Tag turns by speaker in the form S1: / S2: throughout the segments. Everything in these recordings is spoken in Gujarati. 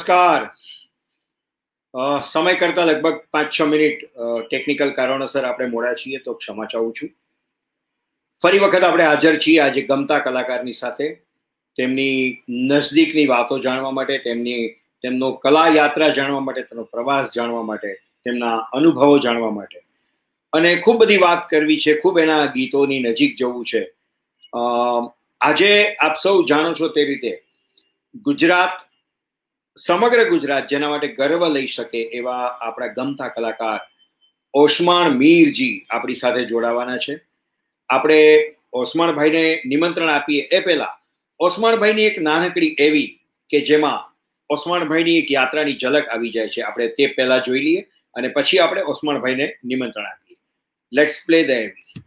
S1: નમસ્કાર સમય કરતા લગભગ પાંચ છ મિનિટ ટેકનિકલ કારણોસર આપણે મોડા છીએ તો ક્ષમા ચાહું છું ફરી વખત આપણે હાજર છીએ આજે ગમતા કલાકારની સાથે તેમની નજદીકની વાતો જાણવા માટે તેમની તેમનો કલા યાત્રા જાણવા માટે તેમનો પ્રવાસ જાણવા માટે તેમના અનુભવો જાણવા માટે અને ખૂબ બધી વાત કરવી છે ખૂબ એના ગીતોની નજીક જવું છે આજે આપ સૌ જાણો છો તે રીતે ગુજરાત સમગ્ર ગુજરાત જેના માટે ગર્વ લઈ શકે એવા આપણા ગમતા કલાકાર ઓસમાણ મીરજી આપણી સાથે જોડાવાના છે આપણે ઓસમાણભાઈને નિમંત્રણ આપીએ એ પહેલા ઓસમાણભાઈની એક નાનકડી એવી કે જેમાં ઓસમાણભાઈની એક યાત્રાની ઝલક આવી જાય છે આપણે તે પહેલા જોઈ લઈએ અને પછી આપણે ઓસમાણભાઈને નિમંત્રણ આપીએ લેટ્સ પ્લે ધ એવી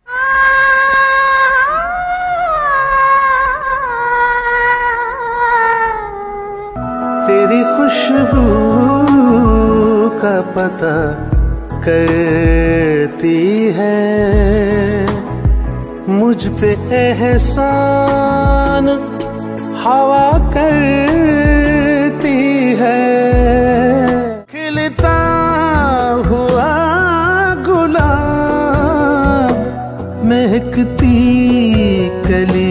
S2: तेरी खुशबू का पता करती है मुझ पे एहसान हवा करती है खिलता हुआ गुलाब महकती कली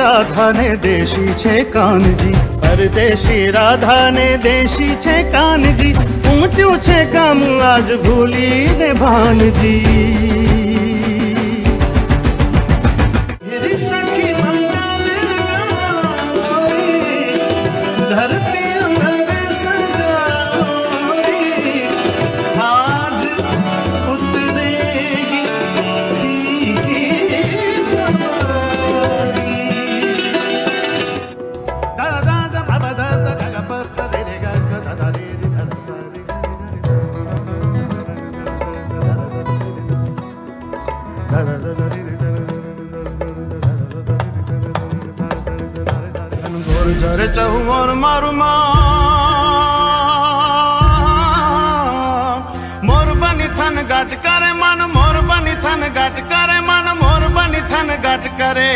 S2: રાધા ને દેશી છે કાનજી પરદેશી રાધા ને દેશી છે કાનજી ઊંચ્યું છે કામ આજ ભૂલીને ભાનજી মোর মর্মা মোর বানি থান গাট করে মন মোর বানি থান গাট করে মন মোর বানি থান গাট করে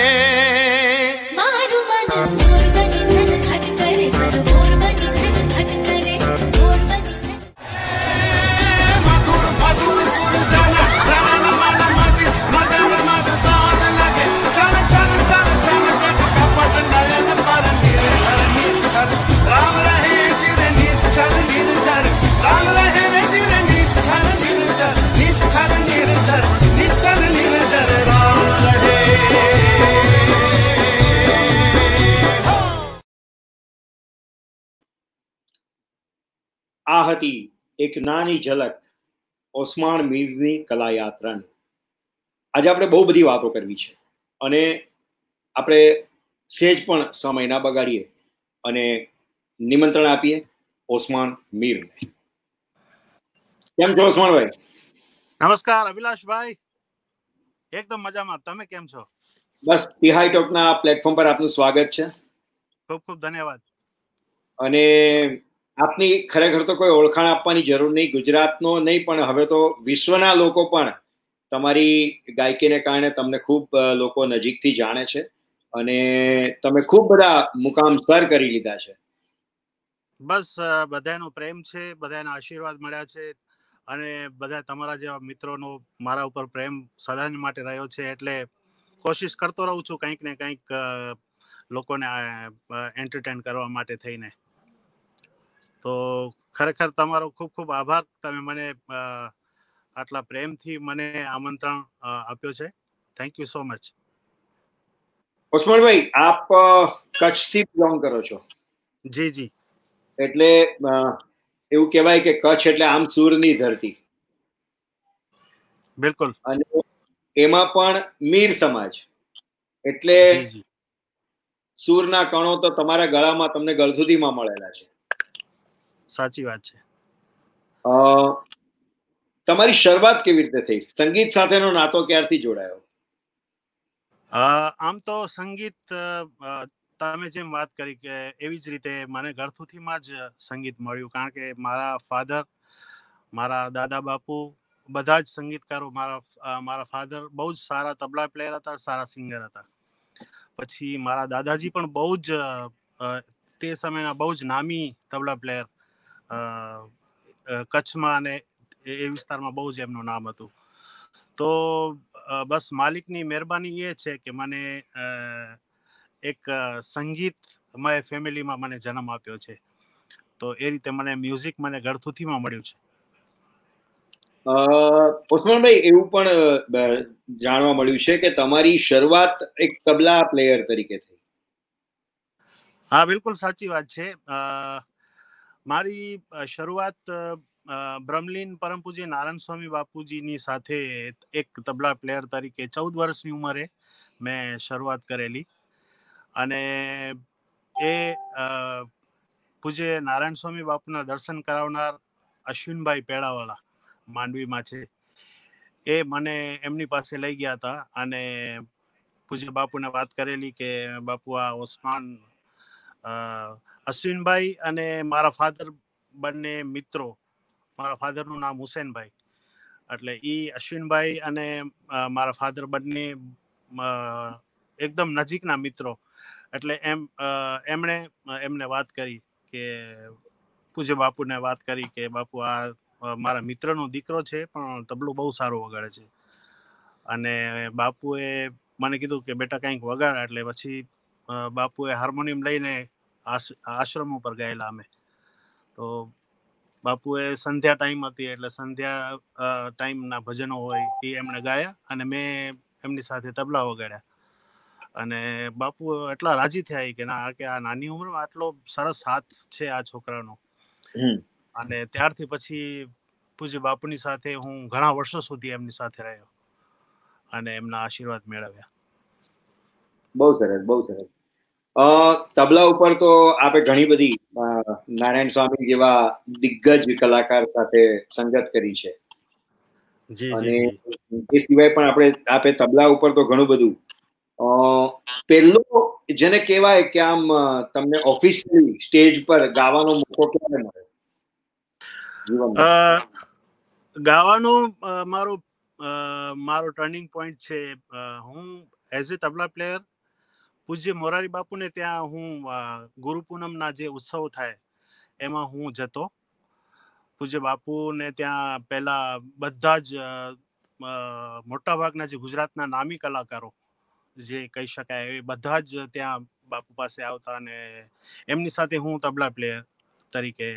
S1: એક નાની ઝલક ઓસમાણ મીરની કલા આજે આપણે બહુ બધી વાતો કરવી છે અને આપણે સેજ પણ સમય ના બગાડીએ અને નિમંત્રણ આપીએ
S2: ઓસમાન મીરને કેમ છો ઓસમાનભાઈ નમસ્કાર અભિલાષભાઈ એકદમ મજામાં તમે કેમ છો
S1: બસ તિહાઈ ટોકના પ્લેટફોર્મ પર આપનું સ્વાગત છે
S2: ખૂબ ખૂબ ધન્યવાદ
S1: અને આપની ખરેખર તો કોઈ ઓળખાણ આપવાની જરૂર નહીં ગુજરાતનો નહીં પણ હવે તો વિશ્વના લોકો પણ તમારી ગાયકીને કારણે તમને ખૂબ લોકો નજીકથી જાણે છે અને તમે ખૂબ બધા મુકામ સર કરી લીધા છે
S2: બસ બધાનો પ્રેમ છે બધાના આશીર્વાદ મળ્યા છે અને બધા તમારા જેવા મિત્રોનો મારા ઉપર પ્રેમ સદાન માટે રહ્યો છે એટલે કોશિશ કરતો રહું છું કંઈક ને કંઈક લોકોને એન્ટરટેન કરવા માટે થઈને તો ખરેખર તમારો ખૂબ ખૂબ આભાર તમે મને આટલા પ્રેમથી મને આમંત્રણ આપ્યો છે થેન્ક યુ સો મચ
S1: ઉસ્માનભાઈ આપ કચ્છથી બિલોંગ કરો છો જી જી એટલે એવું કહેવાય કે કચ્છ એટલે આમ સૂરની ધરતી બિલકુલ અને એમાં પણ મીર સમાજ એટલે સૂરના કણો તો તમારા ગળામાં તમને ગળથુદીમાં મળેલા છે
S2: સાચી વાત છે
S1: તમારી શરૂઆત કેવી રીતે થઈ સંગીત સાથેનો નાતો ક્યારથી જોડાયો
S2: આમ તો સંગીત તમે જેમ વાત કરી કે એવી જ રીતે મને ઘરથુથીમાં જ સંગીત મળ્યું કારણ કે મારા ફાધર મારા દાદા બાપુ બધા જ સંગીતકારો મારા મારા ફાધર બહુ જ સારા તબલા પ્લેયર હતા સારા સિંગર હતા પછી મારા દાદાજી પણ બહુ જ તે સમયના બહુ જ નામી તબલા પ્લેયર કચ્છમાં અને એ વિસ્તારમાં બહુ જ એમનું નામ હતું તો બસ માલિકની મહેરબાની એ છે કે મને એક સંગીતમય ફેમિલીમાં મને જન્મ આપ્યો છે તો એ રીતે મને મ્યુઝિક મને ગળથુથીમાં મળ્યું છે
S1: ઉસ્માનભાઈ એવું પણ જાણવા મળ્યું છે કે તમારી શરૂઆત એક તબલા પ્લેયર તરીકે થઈ
S2: હા બિલકુલ સાચી વાત છે મારી શરૂઆત બ્રહ્મલીન પરમ પૂજ્ય નારાયણ સ્વામી બાપુજીની સાથે એક તબલા પ્લેયર તરીકે ચૌદ વર્ષની ઉંમરે મેં શરૂઆત કરેલી અને એ પૂજ્ય નારાયણ સ્વામી બાપુના દર્શન કરાવનાર અશ્વિનભાઈ પેડાવાળા માંડવીમાં છે એ મને એમની પાસે લઈ ગયા હતા અને પૂજ્ય બાપુને વાત કરેલી કે બાપુ આ ઓસમાન અશ્વિનભાઈ અને મારા ફાધર બંને મિત્રો મારા ફાધરનું નામ હુસેનભાઈ એટલે એ અશ્વિનભાઈ અને મારા ફાધર બંને એકદમ નજીકના મિત્રો એટલે એમ એમણે એમને વાત કરી કે પૂજ્ય બાપુને વાત કરી કે બાપુ આ મારા મિત્રનો દીકરો છે પણ તબલું બહુ સારું વગાડે છે અને બાપુએ મને કીધું કે બેટા કાંઈક વગાડ એટલે પછી બાપુએ હાર્મોનિયમ લઈને આશ્રમ ઉપર ગયેલા અમે તો બાપુએ સંધ્યા ટાઈમ હતી એટલે સંધ્યા ટાઈમના ભજનો હોય એ એમણે ગાયા અને મેં એમની સાથે તબલા વગાડ્યા અને બાપુ એટલા રાજી થયા કે ના કે આ નાની ઉંમરમાં આટલો સરસ હાથ છે આ છોકરાનો અને ત્યારથી પછી પૂજ્ય બાપુની સાથે હું ઘણા વર્ષો સુધી એમની સાથે રહ્યો અને એમના આશીર્વાદ મેળવ્યા
S1: બહુ સરસ બહુ સરસ તબલા ઉપર તો આપે ઘણી બધી નારાયણ સ્વામી જેવા દિગ્ગજ કલાકાર સાથે સંગત કરી છે અને એ સિવાય પણ આપણે આપે તબલા ઉપર તો ઘણું બધું પહેલો જેને કહેવાય કે આમ તમને ઓફિશિયલી સ્ટેજ પર ગાવાનો મોકો ક્યારે મળે
S2: ગાવાનો મારો મારો ટર્નિંગ પોઈન્ટ છે હું એઝ એ તબલા પ્લેયર પૂજ્ય મોરારી બાપુને ત્યાં હું ગુરુ પૂનમના જે ઉત્સવ થાય એમાં હું જતો પૂજ્ય બાપુને ત્યાં પહેલા બધા જ મોટા ભાગના જે ગુજરાતના નામી કલાકારો જે કહી શકાય એ બધા જ ત્યાં બાપુ પાસે આવતા અને એમની સાથે હું તબલા પ્લેયર તરીકે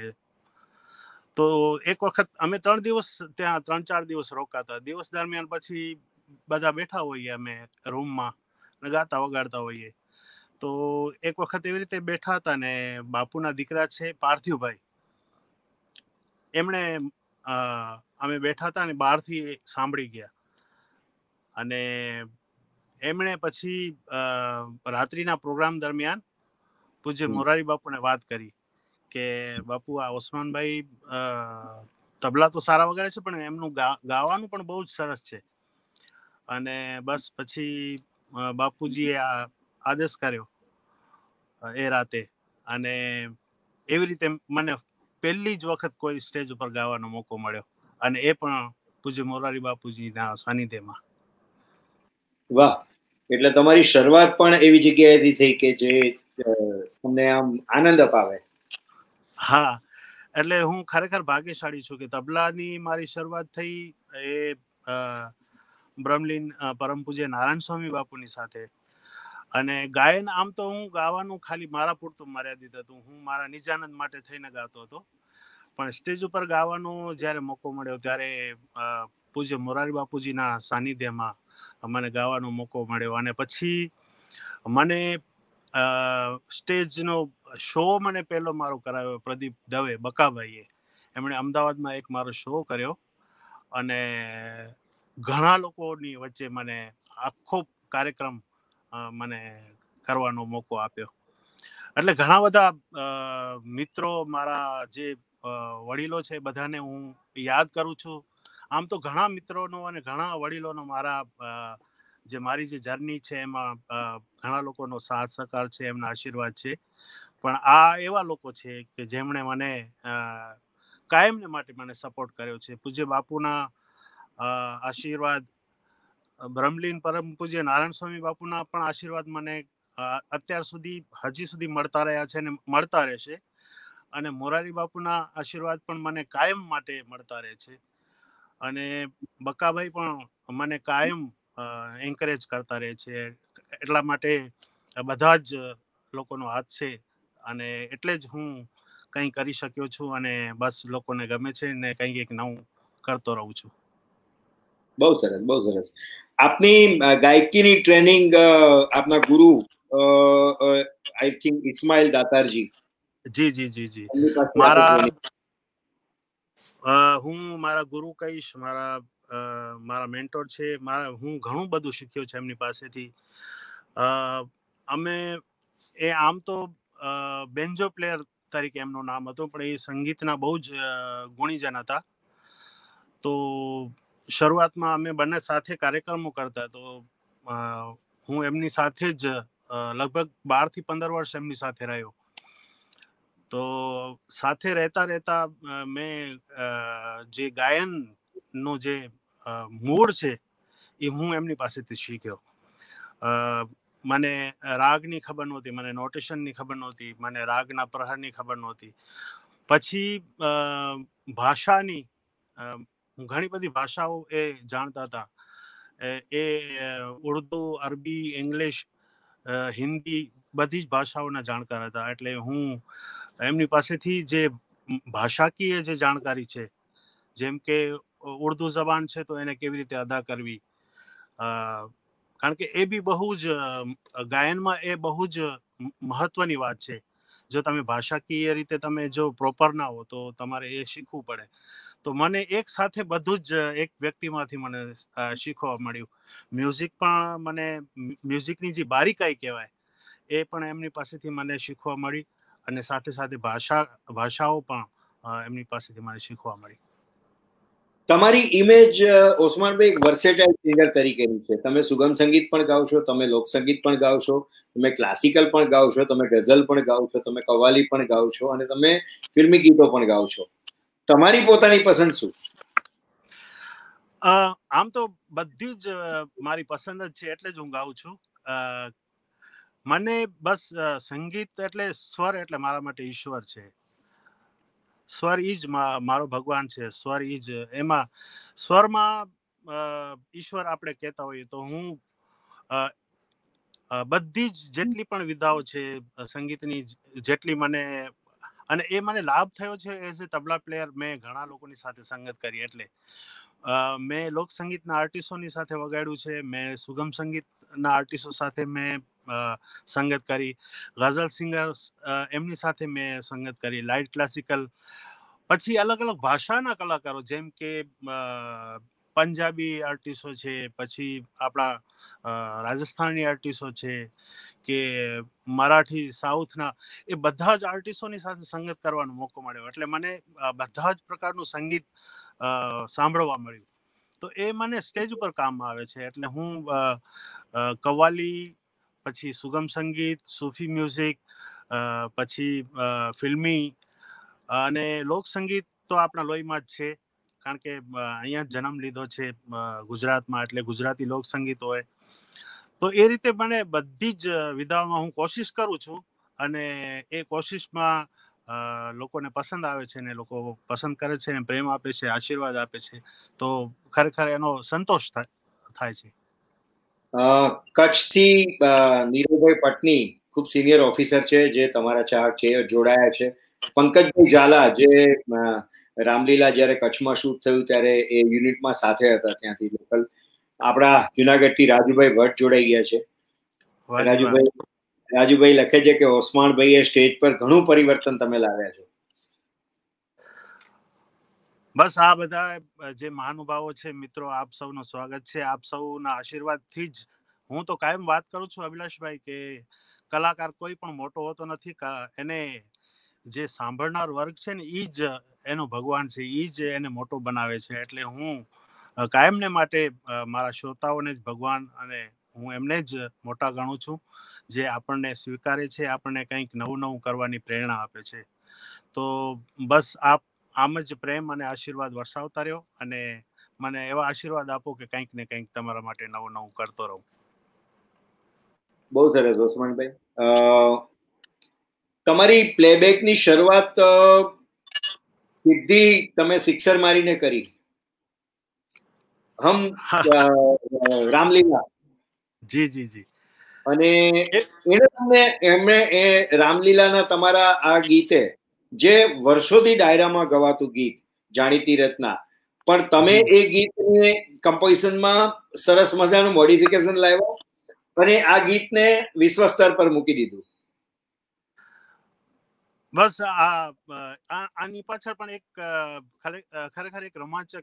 S2: તો એક વખત અમે ત્રણ દિવસ ત્યાં ત્રણ ચાર દિવસ રોકાતા દિવસ દરમિયાન પછી બધા બેઠા હોઈએ અમે રૂમમાં ગાતા વગાડતા હોઈએ તો એક વખત એવી રીતે બેઠા હતા ને બાપુના દીકરા છે પાર્થિવભાઈ એમણે અમે બેઠા હતા ને બહારથી સાંભળી ગયા અને એમણે પછી રાત્રિના પ્રોગ્રામ દરમિયાન પૂજ્ય મોરારી બાપુને વાત કરી કે બાપુ આ ઓસમાનભાઈ તબલા તો સારા વગાડે છે પણ એમનું ગાવાનું પણ બહુ જ સરસ છે અને બસ પછી બાપુજીએ આ આદેશ કર્યો એ રાતે અને એવી રીતે મને પહેલી જ વખત કોઈ સ્ટેજ ઉપર ગાવાનો મોકો મળ્યો અને એ પણ પૂજ્ય મોરારી બાપુજીના સાનિધ્યમાં
S1: વાહ એટલે તમારી શરૂઆત પણ એવી જગ્યાએથી થઈ કે જે તમને આમ આનંદ અપાવે
S2: હા એટલે હું ખરેખર ભાગ્યશાળી છું કે તબલાની મારી શરૂઆત થઈ એ બ્રહ્મલીન પરમ પૂજ્ય નારાયણ સ્વામી બાપુની સાથે અને ગાયન આમ તો હું ગાવાનું ખાલી મારા પૂરતું મર્યાદિત હતું હું મારા નિજાનંદ માટે થઈને ગાતો હતો પણ સ્ટેજ ઉપર ગાવાનો જ્યારે મોકો મળ્યો ત્યારે પૂજ્ય મોરારી બાપુજીના સાનિધ્યમાં મને ગાવાનો મોકો મળ્યો અને પછી મને સ્ટેજનો શો મને પહેલો મારો કરાવ્યો પ્રદીપ દવે બકાભાઈએ એમણે અમદાવાદમાં એક મારો શો કર્યો અને ઘણા લોકોની વચ્ચે મને આખો કાર્યક્રમ મને કરવાનો મોકો આપ્યો એટલે ઘણા બધા મિત્રો મારા જે વડીલો છે બધાને હું યાદ કરું છું આમ તો ઘણા મિત્રોનો અને ઘણા વડીલોનો મારા જે મારી જે જર્ની છે એમાં ઘણા લોકોનો સાથ સહકાર છે એમના આશીર્વાદ છે પણ આ એવા લોકો છે કે જેમણે મને કાયમને માટે મને સપોર્ટ કર્યો છે પૂજ્ય બાપુના આશીર્વાદ બ્રહ્મલીન પરમ પૂજ્ય નારાયણ સ્વામી બાપુના પણ આશીર્વાદ મને અત્યાર સુધી હજી સુધી મળતા રહ્યા છે અને મળતા રહેશે અને મોરારી બાપુના આશીર્વાદ પણ મને કાયમ માટે મળતા રહે છે અને બકાભાઈ પણ મને કાયમ એન્કરેજ કરતા રહે છે એટલા માટે બધા જ લોકોનો હાથ છે અને એટલે જ હું કંઈ કરી શક્યો છું અને બસ લોકોને ગમે છે ને કંઈક એક નવું કરતો રહું છું
S1: બહુ સરસ બહુ સરસ આપની ગાયકીની ટ્રેનિંગ આપના ગુરુ આઈ થિંક ઇસ્માઇલ દાતારજી જી જી જી જી મારા
S2: હું મારા ગુરુ કહીશ મારા મારા મેન્ટોર છે મારા હું ઘણું બધું શીખ્યો છે એમની પાસેથી અમે એ આમ તો બેન્જો પ્લેયર તરીકે એમનું નામ હતું પણ એ સંગીતના બહુ જ ગુણીજન હતા તો શરૂઆતમાં અમે બંને સાથે કાર્યક્રમો કરતા તો હું એમની સાથે જ લગભગ બાર થી પંદર વર્ષ એમની સાથે રહ્યો તો સાથે રહેતા રહેતા મેં જે ગાયનનો જે મૂળ છે એ હું એમની પાસેથી શીખ્યો મને રાગની ખબર નહોતી મને નોટેશનની ખબર નહોતી મને રાગના પ્રહારની ખબર નહોતી પછી ભાષાની ઘણી બધી ભાષાઓ એ જાણતા હતા એ ઉર્દુ અરબી ઇંગ્લિશ હિન્દી બધી જ ભાષાઓના જાણકાર હતા એટલે હું એમની પાસેથી જે ભાષાકીય જે જાણકારી છે જેમ કે ઉર્દુ જબાન છે તો એને કેવી રીતે અદા કરવી કારણ કે એ બી બહુ જ ગાયનમાં એ બહુ જ મહત્વની વાત છે જો તમે ભાષાકીય રીતે તમે જો પ્રોપર ના હો તો તમારે એ શીખવું પડે તો મને એક સાથે બધું જ એક વ્યક્તિમાંથી મને શીખવા મળ્યું મ્યુઝિક પણ મને મ્યુઝિકની જે બારીકાઈ કહેવાય એ પણ એમની પાસેથી મને શીખવા મળી અને સાથે સાથે ભાષા ભાષાઓ પણ એમની પાસેથી મને શીખવા મળી
S1: તમારી ઇમેજ ઓસમાનભાઈ એક વર્સેટાઇલ સિંગર તરીકેની છે તમે સુગમ સંગીત પણ ગાવ છો તમે લોકસંગીત પણ ગાવ છો તમે ક્લાસિકલ પણ ગાવ છો તમે ગઝલ પણ ગાવ છો તમે કવાલી પણ ગાવ છો અને તમે ફિલ્મી ગીતો પણ ગાવ છો તમારી પોતાની પસંદ શું
S2: આમ તો બધી જ મારી પસંદ જ છે એટલે જ હું ગાઉં છું મને બસ સંગીત એટલે સ્વર એટલે મારા માટે ઈશ્વર છે સ્વર ઈ જ મારો ભગવાન છે સ્વર ઈ જ એમાં સ્વરમાં ઈશ્વર આપણે કહેતા હોઈએ તો હું બધી જ જેટલી પણ વિધાઓ છે સંગીતની જેટલી મને અને એ મને લાભ થયો છે એઝ એ તબલા પ્લેયર મેં ઘણા લોકોની સાથે સંગત કરી એટલે મેં લોક સંગીતના આર્ટિસ્ટોની સાથે વગાડ્યું છે મેં સુગમ સંગીતના આર્ટિસ્ટો સાથે મેં સંગત કરી ગઝલ સિંગર્સ એમની સાથે મેં સંગત કરી લાઇટ ક્લાસિકલ પછી અલગ અલગ ભાષાના કલાકારો જેમ કે પંજાબી આર્ટિસ્ટો છે પછી આપણા રાજસ્થાની આર્ટિસ્ટો છે કે મરાઠી સાઉથના એ બધા જ આર્ટિસ્ટોની સાથે સંગત કરવાનો મોકો મળ્યો એટલે મને બધા જ પ્રકારનું સંગીત સાંભળવા મળ્યું તો એ મને સ્ટેજ ઉપર કામ આવે છે એટલે હું કવાલી પછી સુગમ સંગીત સૂફી મ્યુઝિક પછી ફિલ્મી અને લોક સંગીત તો આપણા લોહીમાં જ છે કારણ કે અહીંયા જન્મ લીધો છે ગુજરાતમાં એટલે ગુજરાતી લોક સંગીત હોય તો એ રીતે મને બધી જ વિધાઓમાં હું કોશિશ કરું છું અને એ કોશિશમાં લોકોને પસંદ આવે છે ને લોકો પસંદ કરે છે ને પ્રેમ આપે છે આશીર્વાદ આપે છે તો ખરેખર એનો સંતોષ થાય છે
S1: કચ્છથી નીરુભાઈ પટની ખૂબ સિનિયર ઓફિસર છે જે તમારા ચાહક છે જોડાયા છે પંકજભાઈ ઝાલા જે રામલીલા જ્યારે કચ્છમાં શૂટ થયું ત્યારે એ યુનિટમાં સાથે હતા ત્યાંથી લોકલ આપણા જુનાગઢથી રાજુભાઈ ભટ્ટ જોડાઈ ગયા છે રાજુભાઈ રાજુભાઈ લખે છે કે ઓસમાનભાઈએ સ્ટેજ પર ઘણું પરિવર્તન તમે લાવ્યા છો
S2: બસ આ બધા જે મહાનુભાવો છે મિત્રો આપ સૌનું સ્વાગત છે આપ સૌના આશીર્વાદથી જ હું તો કાયમ વાત કરું છું અભિલાષભાઈ કે કલાકાર કોઈ પણ મોટો હોતો નથી એને જે સાંભળનાર વર્ગ છે ને એ જ એનો ભગવાન છે એ જ એને મોટો બનાવે છે એટલે હું કાયમને માટે મારા શ્રોતાઓને જ ભગવાન અને હું એમને જ મોટા ગણું છું જે આપણને સ્વીકારે છે આપણને કંઈક નવું નવું કરવાની પ્રેરણા આપે છે તો બસ આપ આમ જ પ્રેમ અને આશીર્વાદ વરસાવતા રહ્યો અને મને એવા આશીર્વાદ આપો કે કંઈક ને કંઈક તમારા માટે નવું નવું કરતો રહું
S1: બહુ સરસ ઓસમાનભાઈ તમારી પ્લેબેકની શરૂઆત સિદ્ધિ તમે સિક્સર મારીને કરી હમ રામલીલા જી જી જી અને એને તમને એમણે એ રામલીલાના તમારા આ ગીતે જે વર્ષોથી ડાયરામાં ગવાતું ગીત જાણીતી રચના પણ તમે એ ગીતને કમ્પોઝિશનમાં સરસ મજાનું મોડિફિકેશન લાવ્યો અને આ ગીતને વિશ્વ સ્તર પર મૂકી દીધું
S2: બસ આ આની પાછળ પણ એક ખરેખર એક રોમાંચક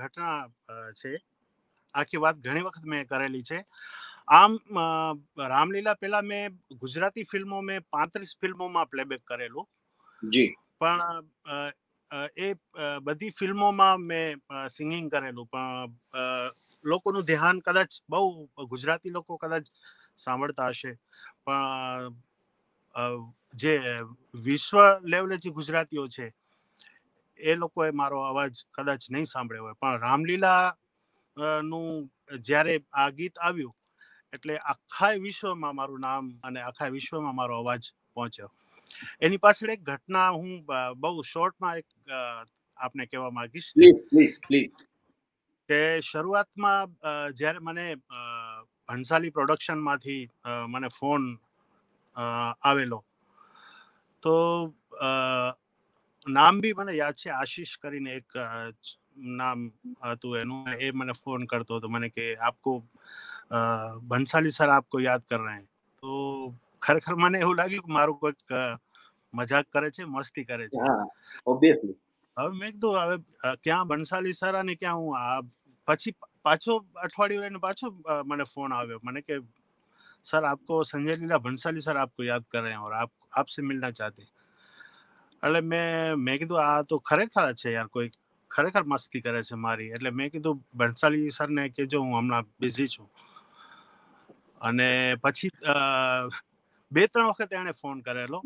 S2: ઘટના છે આખી વાત ઘણી વખત મેં કરેલી છે આમ રામલીલા પહેલા મેં ગુજરાતી ફિલ્મો મેં પાંત્રીસ ફિલ્મોમાં પ્લેબેક કરેલું જી પણ એ બધી ફિલ્મોમાં મેં સિંગિંગ કરેલું પણ લોકોનું ધ્યાન કદાચ બહુ ગુજરાતી લોકો કદાચ સાંભળતા હશે પણ જે વિશ્વ લેવલે જે ગુજરાતીઓ છે એ લોકોએ મારો અવાજ કદાચ નહીં સાંભળ્યો હોય પણ રામલીલા નું જ્યારે આ ગીત આવ્યું એટલે આખા વિશ્વમાં મારું નામ અને આખા વિશ્વમાં મારો અવાજ પહોંચ્યો એની પાછળ એક ઘટના હું બહુ શોર્ટમાં એક આપને કહેવા માંગીશ કે શરૂઆતમાં જ્યારે મને ભણસાલી પ્રોડક્શનમાંથી મને ફોન આવેલો તો નામ બી મને યાદ છે આશીષ કરીને એક નામ હતું એનું એ મને ફોન કરતો હતો મને કે આપકો ભંસાલી સર આપકો યાદ કર રહે તો ખરેખર મને એવું લાગ્યું કે મારું કોઈક મજાક કરે છે મસ્તી કરે છે ઓબ્વિયસલી હવે મેં કીધું હવે ક્યાં બંસાલી સર અને ક્યાં હું આ પછી પાછો અઠવાડિયું રહીને પાછો મને ફોન આવ્યો મને કે સર आपको સંજય લીલા भंसाली સર आपको યાદ કર રહે हैं और आप आपसे मिलना એટલે મેં મેં કીધું આ તો ખરેખર છે યાર કોઈ ખરેખર મસ્તી કરે છે મારી એટલે મેં કીધું ભણસાલી સરને કે હું હમણાં બિઝી છું અને પછી બે ત્રણ વખત એણે ફોન કરેલો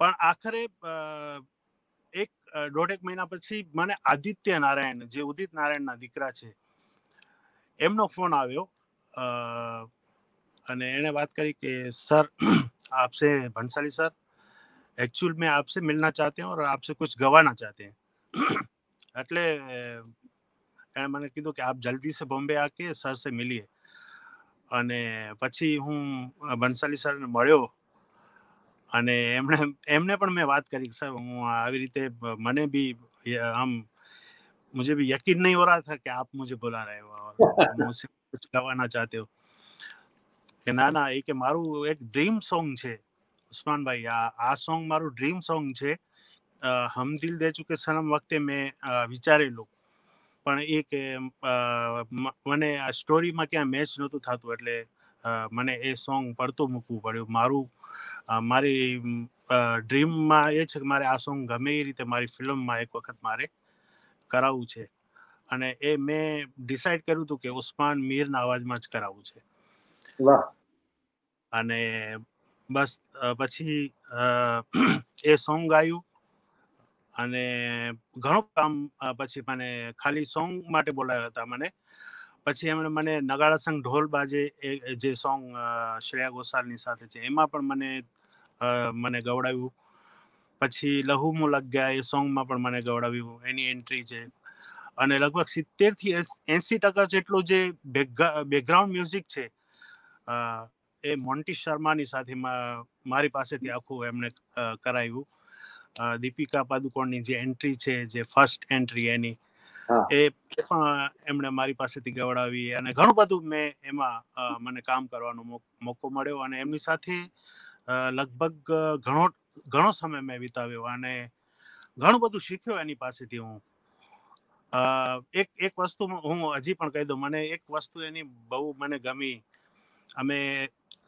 S2: પણ આખરે એક દોઢેક મહિના પછી મને આદિત્ય નારાયણ જે ઉદિત નારાયણના દીકરા છે એમનો ફોન આવ્યો અને એણે વાત કરી કે સર આપસે भंसाली સર एक्चुअल મેં આપસે મિલના ચાહતે हैं આપસે आपसे ગવાના ચાહતે चाहते એટલે એણે મને કીધું કે આપ જલ્દી સે બોમ્બે આકે સર સે મિલીએ અને પછી હું ભંસાલી સરને મળ્યો અને એમણે એમને પણ મેં વાત કરી સર હું આવી રીતે મને બી આમ મુજે બી યકીન નહીં હો રહા થા કે આપ મુજે બુલા રહે હો और मुझसे कुछ गवाना चाहते કે ના ના એ કે મારું એક ડ્રીમ સોંગ છે ઉસ્માનભાઈ આ આ સોંગ મારું ડ્રીમ સોંગ છે હમ દિલ દે ચુકે સનમ વખતે મેં વિચારેલું પણ એ કે મને આ સ્ટોરીમાં ક્યાં મેચ નહોતું થતું એટલે મને એ સોંગ પડતું મૂકવું પડ્યું મારું મારી ડ્રીમમાં એ છે કે મારે આ સોંગ ગમે એ રીતે મારી ફિલ્મમાં એક વખત મારે કરાવવું છે અને એ મેં ડિસાઈડ કર્યું હતું કે ઉસ્માન મીરના અવાજમાં જ કરાવવું છે વાહ અને બસ પછી એ સોંગ ગાયું અને ઘણું કામ પછી મને ખાલી સોંગ માટે બોલાવ્યા હતા મને પછી એમણે મને નગાળા સંગ ઢોલ બાજે એ જે સોંગ શ્રેયા ઘોષાલની સાથે છે એમાં પણ મને મને ગવડાવ્યું પછી લહુ મુ લગ ગયા એ સોંગમાં પણ મને ગવડાવ્યું એની એન્ટ્રી છે અને લગભગ સિત્તેર થી એસી ટકા જેટલું જે બેકગ્રાઉન્ડ મ્યુઝિક છે એ મોન્ટી શર્માની સાથે મારી પાસેથી આખું એમણે કરાવ્યું દીપિકા પાદુકોણની જે એન્ટ્રી છે જે ફર્સ્ટ એન્ટ્રી એની એ પણ એમણે મારી પાસેથી ગવડાવી અને ઘણું બધું મેં એમાં મને કામ કરવાનો મોકો મળ્યો અને એમની સાથે લગભગ ઘણો ઘણો સમય મેં વિતાવ્યો અને ઘણું બધું શીખ્યો એની પાસેથી હું એક એક વસ્તુ હું હજી પણ કહી દઉં મને એક વસ્તુ એની બહુ મને ગમી અમે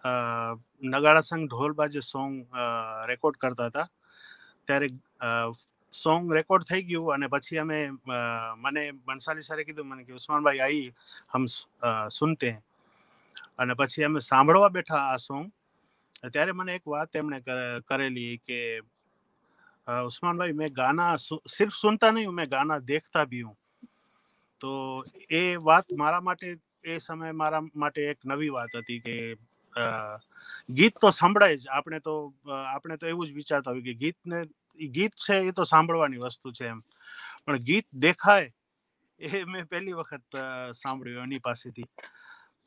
S2: નગાડા સંઘ ઢોલ બાજુ સોંગ રેકોર્ડ કરતા હતા ત્યારે સોંગ રેકોર્ડ થઈ ગયું અને પછી અમે મને બંસાલી સરે કીધું મને કે ઉસ્માનભાઈ આઈ હમ સુનતે અને પછી અમે સાંભળવા બેઠા આ સોંગ ત્યારે મને એક વાત એમણે કરેલી કે ઉસ્માનભાઈ મેં ગાના સિર્ફ સુનતા નહીં મેં ગાના દેખતા બી હું તો એ વાત મારા માટે એ સમય મારા માટે એક નવી વાત હતી કે ગીત તો સંભળાય જ આપણે તો આપણે તો એવું જ વિચારતા હોય કે ગીતને ગીત છે એ તો સાંભળવાની વસ્તુ છે એમ પણ ગીત દેખાય એ મેં પહેલી વખત સાંભળ્યું એમની પાસેથી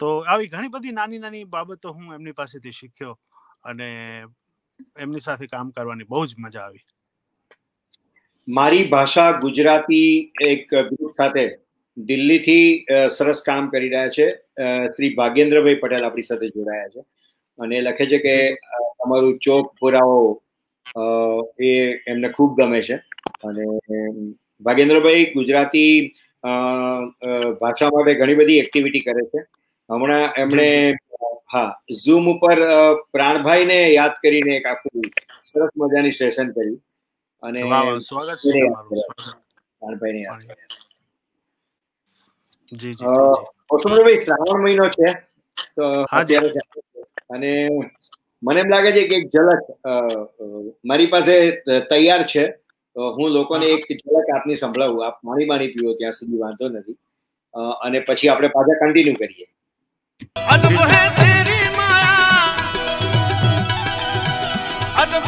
S2: તો આવી ઘણી બધી નાની નાની બાબતો હું એમની પાસેથી શીખ્યો અને એમની સાથે કામ કરવાની બહુ જ મજા આવી
S1: મારી ભાષા ગુજરાતી એક ગ્રુપ સાથે દિલ્હીથી સરસ કામ કરી રહ્યા છે શ્રી ભાગેન્દ્રભાઈ પટેલ આપણી સાથે જોડાયા છે અને લખે છે કે તમારું ચોક પુરાવો એ એમને ખૂબ ગમે છે અને ભાગેન્દ્રભાઈ ગુજરાતી ભાષા માટે ઘણી બધી એક્ટિવિટી કરે છે હમણાં એમણે હા ઝૂમ ઉપર પ્રાણભાઈને યાદ કરીને એક આખું સરસ મજાની સેશન કરી અને સ્વાગત પ્રાણભાઈને યાદ કર્યા જી જી કૌશલભાઈ શ્રાવણ મહિનો છે તો અને મને એમ લાગે છે કે એક ઝલક મારી પાસે તૈયાર છે હું લોકોને એક ઝલક આપની સંભળાવું આપ માણી માણી પીવો ત્યાં સુધી વાંધો નથી અને પછી આપણે પાછા કન્ટિન્યુ કરીએ
S2: અદબ તેરી માયા અદબ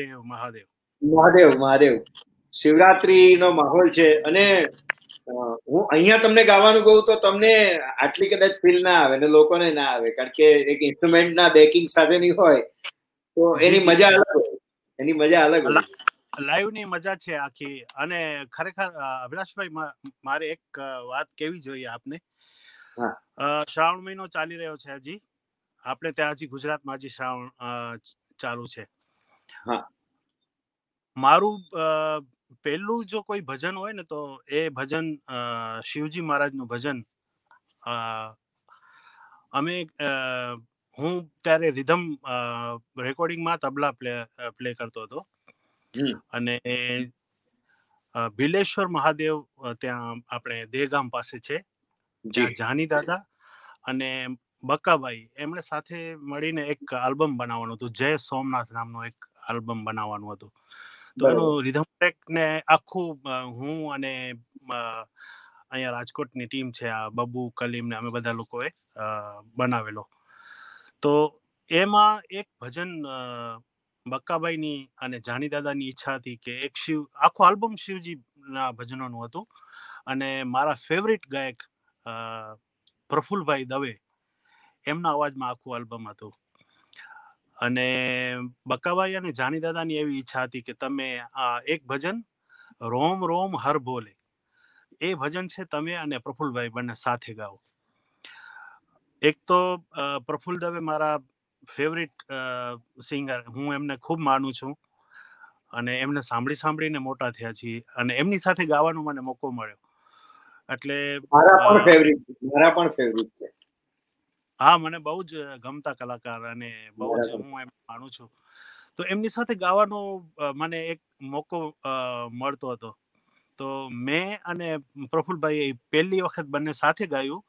S2: મહાદેવ મહાદેવ
S1: મહાદેવ મહાદેવ શિવરાત્રીનો માહોલ છે અને હું અહીંયા તમને ગાવાનું કહું તો તમને આટલી કદાચ ફીલ ના આવે ને લોકોને ના આવે કારણ કે એક ઇન્સ્ટ્રુમેન્ટના બેકિંગ સાથેની હોય તો એની મજા અલગ હોય એની મજા અલગ હોય
S2: લાઈવની મજા છે આખી અને ખરેખર અભિલાષભાઈ મારે એક વાત કેવી જોઈએ આપને શ્રાવણ મહિનો ચાલી રહ્યો છે હજી આપણે ત્યાં હજી ગુજરાતમાં હજી શ્રાવણ ચાલુ છે મારું પહેલું જો કોઈ ભજન હોય ને તો એ ભજન શિવજી મહારાજ નું ભજન અમે હું ત્યારે રિધમ રેકોર્ડિંગમાં તબલા પ્લે પ્લે કરતો હતો અને ભીલેશ્વર મહાદેવ ત્યાં આપણે દેગામ પાસે છે જાની દાદા અને બક્કાભાઈ એમણે સાથે મળીને એક આલ્બમ બનાવવાનું હતું જય સોમનાથ નામનો એક આલ્બમ બનાવવાનું હતું તો એનું રિધમ ટ્રેક ને આખું હું અને અહીંયા રાજકોટની ટીમ છે આ બબુ કલીમ ને અમે બધા લોકોએ બનાવેલો તો એમાં એક ભજન બક્કાભાઈની અને જાણી દાદાની ઈચ્છા હતી કે એક શિવ આખો આલ્બમ શિવજીના ભજનોનું હતું અને મારા ફેવરિટ ગાયક પ્રફુલભાઈ દવે એમના અવાજમાં આખું આલ્બમ હતું અને બકાભાઈ અને જાની દાદાની એવી ઈચ્છા હતી કે તમે આ એક ભજન રોમ રોમ હર બોલે એ ભજન છે તમે અને પ્રફુલભાઈ બંને સાથે ગાઓ એક તો પ્રફુલ દવે મારા ફેવરિટ સિંગર હું એમને ખૂબ માનું છું અને એમને સાંભળી સાંભળીને મોટા થયા છીએ અને એમની સાથે ગાવાનો મને મોકો મળ્યો એટલે મારા પણ ફેવરિટ મારા પણ ફેવરિટ છે હા મને બહુ જ ગમતા કલાકાર અને બહુ જ હું એમ માનું છું તો એમની સાથે ગાવાનો મને એક મોકો મળતો હતો તો મેં અને પ્રફુલભાઈ પહેલી વખત બંને સાથે ગાયું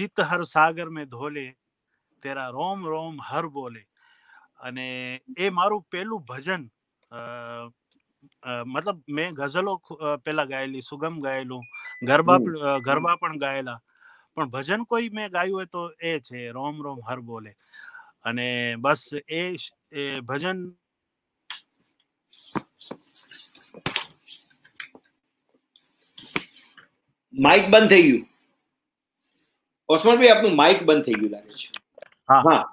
S2: ચિત્ત હર સાગર મેં ધોલે તેરા રોમ રોમ હર બોલે અને એ મારું પહેલું ભજન મતલબ મેં ગઝલો પહેલા ગાયેલી સુગમ ગાયેલું ગરબા ગરબા પણ ગાયેલા પણ ભજન કોઈ મેં ગાયું હોય તો એ છે રોમ રોમ હર બોલે અને બસ એ ભજન માઇક બંધ
S1: થઈ ગયું ઓસમાનભાઈ આપનું માઇક બંધ થઈ ગયું લાગે છે હા હા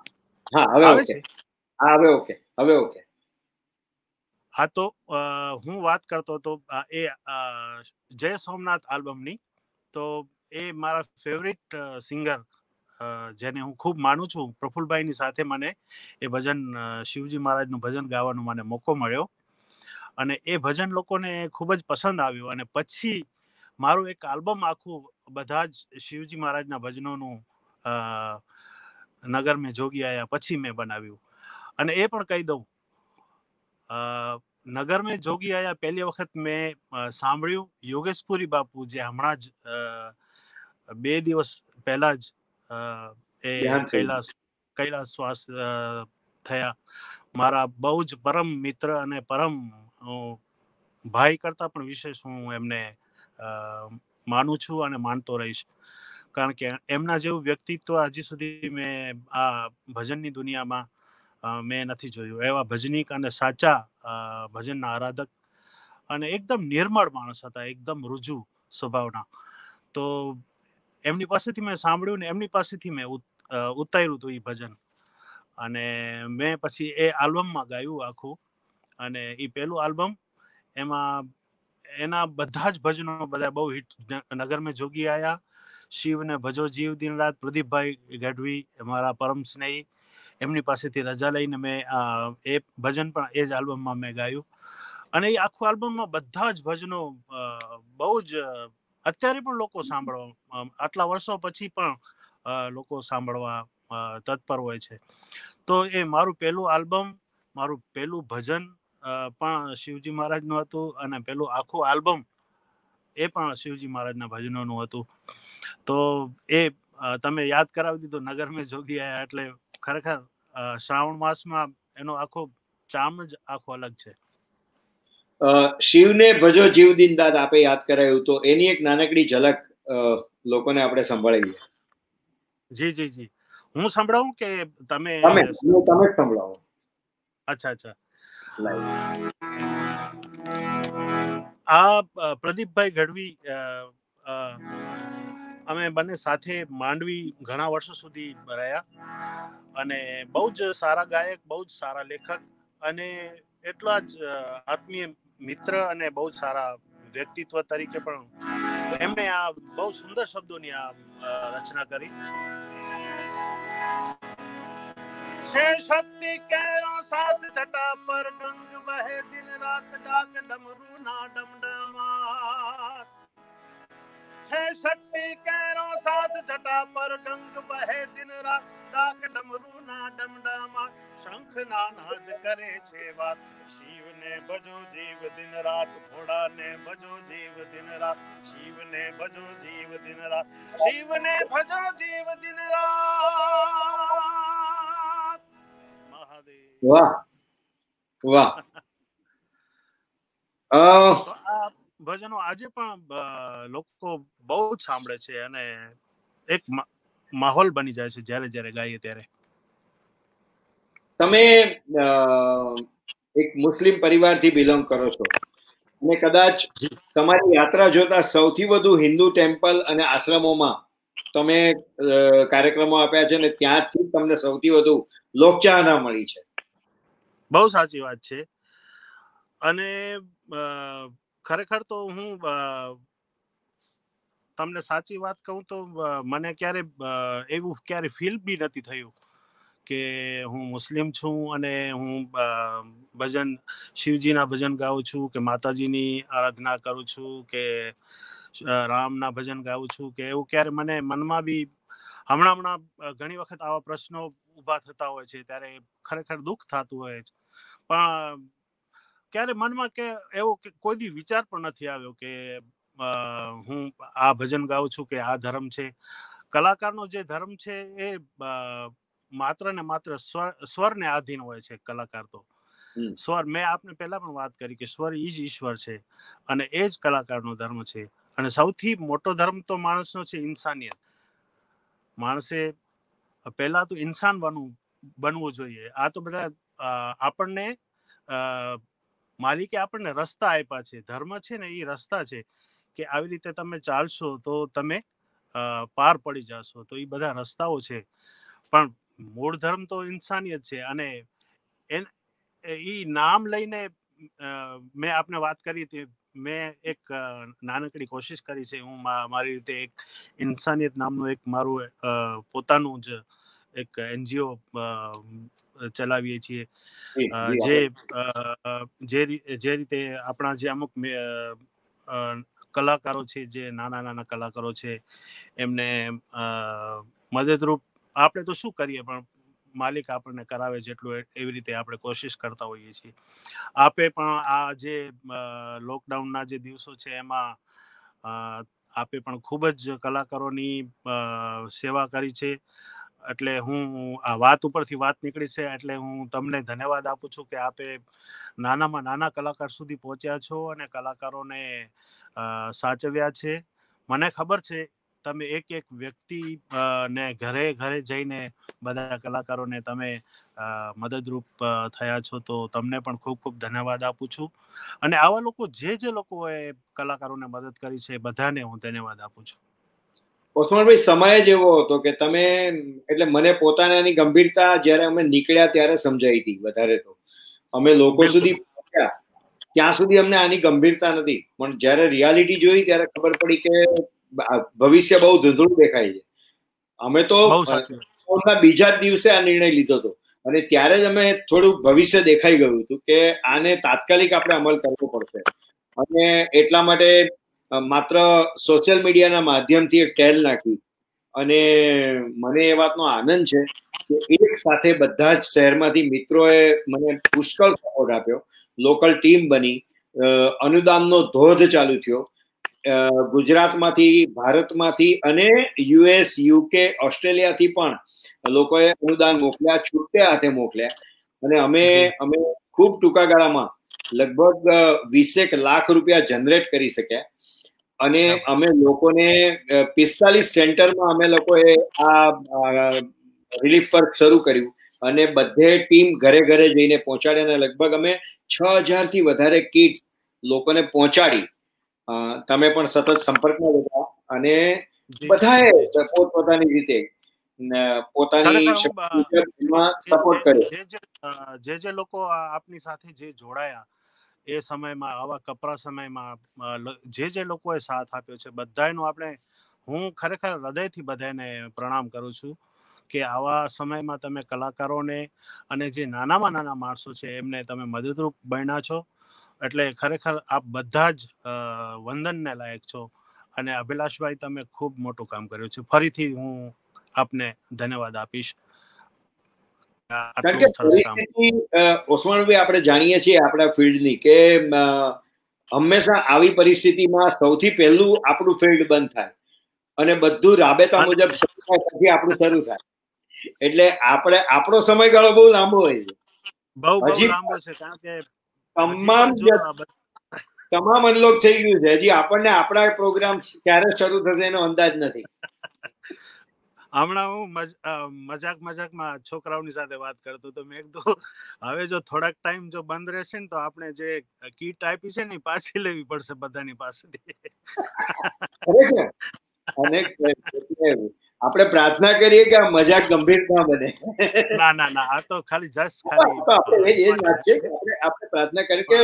S1: હા હવે ઓકે હા હવે ઓકે હવે ઓકે
S2: હા તો હું વાત કરતો હતો એ જય સોમનાથ આલ્બમની તો એ મારા ફેવરિટ સિંગર જેને હું ખૂબ માનું છું પ્રફુલભાઈની સાથે મને એ ભજન શિવજી મહારાજનું ભજન ગાવાનો મને મોકો મળ્યો અને એ ભજન લોકોને ખૂબ જ પસંદ આવ્યું અને પછી મારું એક આલ્બમ આખું બધા જ શિવજી મહારાજના ભજનોનું નગર મેં જોગી આવ્યા પછી મેં બનાવ્યું અને એ પણ કહી દઉં નગર મેં જોગી આવ્યા પહેલી વખત મેં સાંભળ્યું યોગેશપુરી બાપુ જે હમણાં જ બે દિવસ પહેલા જ એ કૈલાસ કૈલાસ શ્વાસ થયા મારા બહુ જ પરમ મિત્ર અને પરમ ભાઈ કરતા પણ વિશેષ હું એમને માનું છું અને માનતો રહીશ કારણ કે એમના જેવું વ્યક્તિત્વ હજી સુધી મેં આ ભજનની દુનિયામાં મેં નથી જોયું એવા ભજનિક અને સાચા ભજનના આરાધક અને એકદમ નિર્મળ માણસ હતા એકદમ રુજુ સ્વભાવના તો એમની પાસેથી મેં સાંભળ્યું ને એમની પાસેથી મેં ઉતાર્યું હતું એ ભજન અને મેં પછી એ આલ્બમમાં ગાયું આખું અને એ પહેલું આલ્બમ એમાં એના બધા જ ભજનો બધા બહુ હિટ નગર મેં જોગી આયા શિવને ભજો જીવ દિન રાત પ્રદીપભાઈ ગઢવી મારા પરમ સ્નેહી એમની પાસેથી રજા લઈને મેં એ ભજન પણ એ જ આલ્બમમાં મેં ગાયું અને એ આખું આલ્બમમાં બધા જ ભજનો બહુ જ અત્યારે પણ લોકો સાંભળવા આટલા વર્ષો પછી પણ લોકો સાંભળવા તત્પર હોય છે તો એ મારું પહેલું આલ્બમ મારું પહેલું ભજન પણ શિવજી મહારાજનું હતું અને પેલું આખું આલ્બમ એ પણ શિવજી મહારાજના ભજનોનું હતું તો એ તમે યાદ કરાવી દીધો નગર મેં જોગી આયા એટલે ખરેખર શ્રાવણ માસમાં એનો આખો ચામ જ આખો અલગ છે
S1: શિવને ભજો જીવ દિન દાદ આપે યાદ કરાયું તો એની એક નાનકડી ઝલક લોકોને આપણે સંભળાવીએ જી જી જી હું સંભળાવું
S2: કે તમે તમે તમે સંભળાવો અચ્છા અચ્છા આ પ્રદીપભાઈ ગઢવી અમે બંને સાથે માંડવી ઘણા વર્ષો સુધી રહ્યા અને બહુ જ સારા ગાયક બહુ જ સારા લેખક અને એટલા જ આત્મીય મિત્ર અને બહુ સારા વ્યક્તિત્વ તરીકે પણ એમણે આ બહુ સુંદર શબ્દોની આ રચના કરી છે શક્તિ કેરો સાથ છટા પર ગંગ વહે દિન રાત ડાક ડમરૂ ના ડમડમા है शक्ति कैरो साथ जटा पर डंग बहे दिन रात डाक डमरू ना डमडामा शंख ना नाद करे छेवा शिव ने बजो जीव दिन रात घोड़ा ने बजो जीव दिन रात शिव ने बजो जीव दिन रात शिव ने भजो जीव दिन रात
S1: महादेव वाह वाह
S2: ભજનો આજે પણ લોકો બહુ જ સાંભળે છે અને એક માહોલ બની જાય છે જ્યારે જ્યારે ગાઈએ ત્યારે
S1: તમે એક મુસ્લિમ પરિવારથી બિલોંગ કરો છો અને કદાચ તમારી યાત્રા જોતા સૌથી વધુ હિન્દુ ટેમ્પલ અને આશ્રમોમાં તમે કાર્યક્રમો આપ્યા છે અને ત્યાંથી તમને સૌથી વધુ લોકચાહના મળી છે
S2: બહુ સાચી વાત છે અને ખરેખર તો હું તમને સાચી વાત કહું તો મને ક્યારે એવું ક્યારે ફીલ બી નથી થયું કે હું મુસ્લિમ છું અને હું ભજન શિવજીના ભજન ગાઉં છું કે માતાજીની આરાધના કરું છું કે રામના ભજન ગાઉં છું કે એવું ક્યારે મને મનમાં બી હમણાં હમણાં ઘણી વખત આવા પ્રશ્નો ઊભા થતા હોય છે ત્યારે ખરેખર દુઃખ થતું હોય છે પણ ક્યારે મનમાં કે એવો કે કોઈ દી વિચાર પણ નથી આવ્યો કે હું આ ભજન ગાઉં છું કે આ ધર્મ છે કલાકારનો જે ધર્મ છે એ માત્ર ને માત્ર સ્વર સ્વરને આધીન હોય છે કલાકાર તો સ્વર મેં આપને પહેલા પણ વાત કરી કે સ્વર ઈ જ ઈશ્વર છે અને એ જ કલાકારનો ધર્મ છે અને સૌથી મોટો ધર્મ તો માણસનો છે ઇન્સાનિયત માણસે પહેલા તો ઇન્સાન બનવું બનવું જોઈએ આ તો બધા આપણને માલિકે આપણને રસ્તા આપ્યા છે ધર્મ છે ને એ રસ્તા છે કે આવી રીતે તમે ચાલશો તો તમે પાર પડી જશો તો એ બધા રસ્તાઓ છે પણ મૂળ ધર્મ તો ઇન્સાનિયત છે અને એ નામ લઈને મેં આપને વાત કરી હતી મેં એક નાનકડી કોશિશ કરી છે હું મારી રીતે એક ઇન્સાનિયત નામનું એક મારું પોતાનું જ એક એનજીઓ ચલાવીએ છીએ જે જે રીતે આપણા જે અમુક કલાકારો છે જે નાના નાના કલાકારો છે એમને મદદરૂપ આપણે તો શું કરીએ પણ માલિક આપણને કરાવે જેટલું એવી રીતે આપણે કોશિશ કરતા હોઈએ છીએ આપે પણ આ જે લોકડાઉનના જે દિવસો છે એમાં આપે પણ ખૂબ જ કલાકારોની સેવા કરી છે એટલે હું આ વાત ઉપરથી વાત નીકળી છે એટલે હું તમને ધન્યવાદ આપું છું કે આપે નાનામાં નાના કલાકાર સુધી પહોંચ્યા છો અને કલાકારોને સાચવ્યા છે મને ખબર છે તમે એક એક વ્યક્તિ ને ઘરે ઘરે જઈને બધા કલાકારોને તમે મદદરૂપ થયા છો તો તમને પણ ખૂબ ખૂબ ધન્યવાદ આપું છું અને આવા લોકો જે જે લોકોએ કલાકારોને મદદ કરી છે બધાને હું ધન્યવાદ આપું છું
S1: ઓસમાનભાઈ સમય જ એવો હતો કે તમે એટલે મને પોતાની ગંભીરતા જ્યારે અમે નીકળ્યા ત્યારે સમજાઈ હતી વધારે તો અમે લોકો સુધી પહોંચ્યા ત્યાં સુધી અમને આની ગંભીરતા નથી પણ જ્યારે રિયાલિટી જોઈ ત્યારે ખબર પડી કે ભવિષ્ય બહુ ધૂંધળું દેખાય છે અમે તો બીજા જ દિવસે આ નિર્ણય લીધો હતો અને ત્યારે જ અમે થોડું ભવિષ્ય દેખાઈ ગયું હતું કે આને તાત્કાલિક આપણે અમલ કરવો પડશે અને એટલા માટે માત્ર સોશિયલ મીડિયાના માધ્યમથી એક ટેલ નાખી અને મને એ વાતનો આનંદ છે કે એક સાથે બધા જ શહેરમાંથી મિત્રોએ મને પુષ્કળ સપોર્ટ આપ્યો લોકલ ટીમ બની અનુદાનનો ધોધ ચાલુ થયો ગુજરાતમાંથી ભારતમાંથી અને યુએસ યુકે ઓસ્ટ્રેલિયાથી પણ લોકોએ અનુદાન મોકલ્યા છૂટે હાથે મોકલ્યા અને અમે અમે ખૂબ ટૂંકા ગાળામાં લગભગ વીસેક લાખ રૂપિયા જનરેટ કરી શક્યા અને અમે લોકોને પિસ્તાલીસ સેન્ટરમાં અમે લોકોએ આ રિલીફ વર્ક શરૂ કર્યું અને બધે ટીમ ઘરે ઘરે જઈને પહોંચાડી અને લગભગ અમે છ હજાર થી વધારે કિટ્સ લોકોને પહોંચાડી તમે પણ સતત સંપર્કમાં હતા અને બધાએ પોતપોતાની પોતાની સપોર્ટ
S2: કર્યો જે જે લોકો આપની સાથે જે જોડાયા એ સમયમાં આવા કપરા સમયમાં જે જે લોકોએ સાથ આપ્યો છે બધાનો આપણે હું ખરેખર હૃદયથી બધાને પ્રણામ કરું છું કે આવા સમયમાં તમે કલાકારોને અને જે નાનામાં નાના માણસો છે એમને તમે મદદરૂપ બન્યા છો એટલે ખરેખર આપ બધા જ વંદનને લાયક છો અને અભિલાષભાઈ તમે ખૂબ મોટું કામ કર્યું છે ફરીથી હું આપને ધન્યવાદ આપીશ
S1: કારણ કે પરિસ્થિતિ ઓસમાનભાઈ આપણે જાણીએ છીએ આપણા ફિલ્ડની કે હંમેશા આવી પરિસ્થિતિમાં સૌથી પહેલું આપણું ફિલ્ડ બંધ થાય અને બધું રાબેતા મુજબ આપણું શરૂ થાય એટલે આપણે આપણો સમયગાળો બહુ લાંબો હોય છે હજી લાંબો છે કારણ કે તમામ તમામ અનલોક થઈ ગયું છે હજી આપણને આપણા પ્રોગ્રામ ક્યારે શરૂ થશે એનો અંદાજ નથી
S2: હમણાં હું મજાક મજાકમાં છોકરાઓની સાથે વાત કરતો તો મેં કીધું હવે જો થોડાક ટાઈમ જો બંધ રહેશે ને તો આપણે જે કીટ આપી છે ને પાછી લેવી પડશે બધાની પાસેથી
S1: અને આપણે પ્રાર્થના કરીએ કે આ મજાક ગંભીર ના બને
S2: ના ના ના આ
S1: તો ખાલી જસ્ટ ખાલી આપણે પ્રાર્થના કરી કે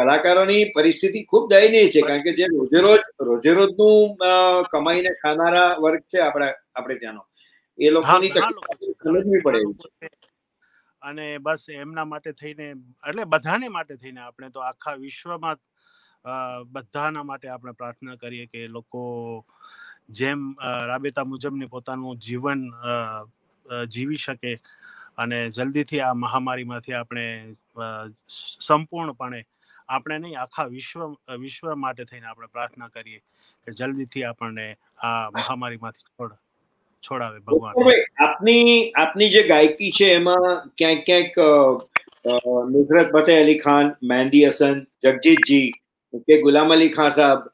S1: કલાકારોની પરિસ્થિતિ ખૂબ દયનીય છે કારણ કે જે રોજે રોજ રોજે રોજ રોજનું કમાઈને ખાનારા વર્ગ છે આપણે આપણે ત્યાંનો એ લોકોની તકલીફ સમજવી પડે
S2: અને બસ એમના માટે થઈને એટલે બધાને માટે થઈને આપણે તો આખા વિશ્વમાં બધાના માટે આપણે પ્રાર્થના કરીએ કે લોકો જેમ રાબેતા મુજબને પોતાનું જીવન જીવી શકે અને જલ્દીથી આ મહામારીમાંથી આપણે સંપૂર્ણપણે આપણે નહીં આખા વિશ્વ વિશ્વ માટે થઈને આપણે પ્રાર્થના કરીએ કે જલ્દીથી આપણને આ મહામારીમાંથી છોડ છોડાવે ભગવાન
S1: આપની આપની જે ગાયકી છે એમાં ક્યાંક ક્યાંક નુસરત ફતેહ અલી ખાન મહેંદી હસન જગજીતજી કે ગુલામ અલી ખાન સાહેબ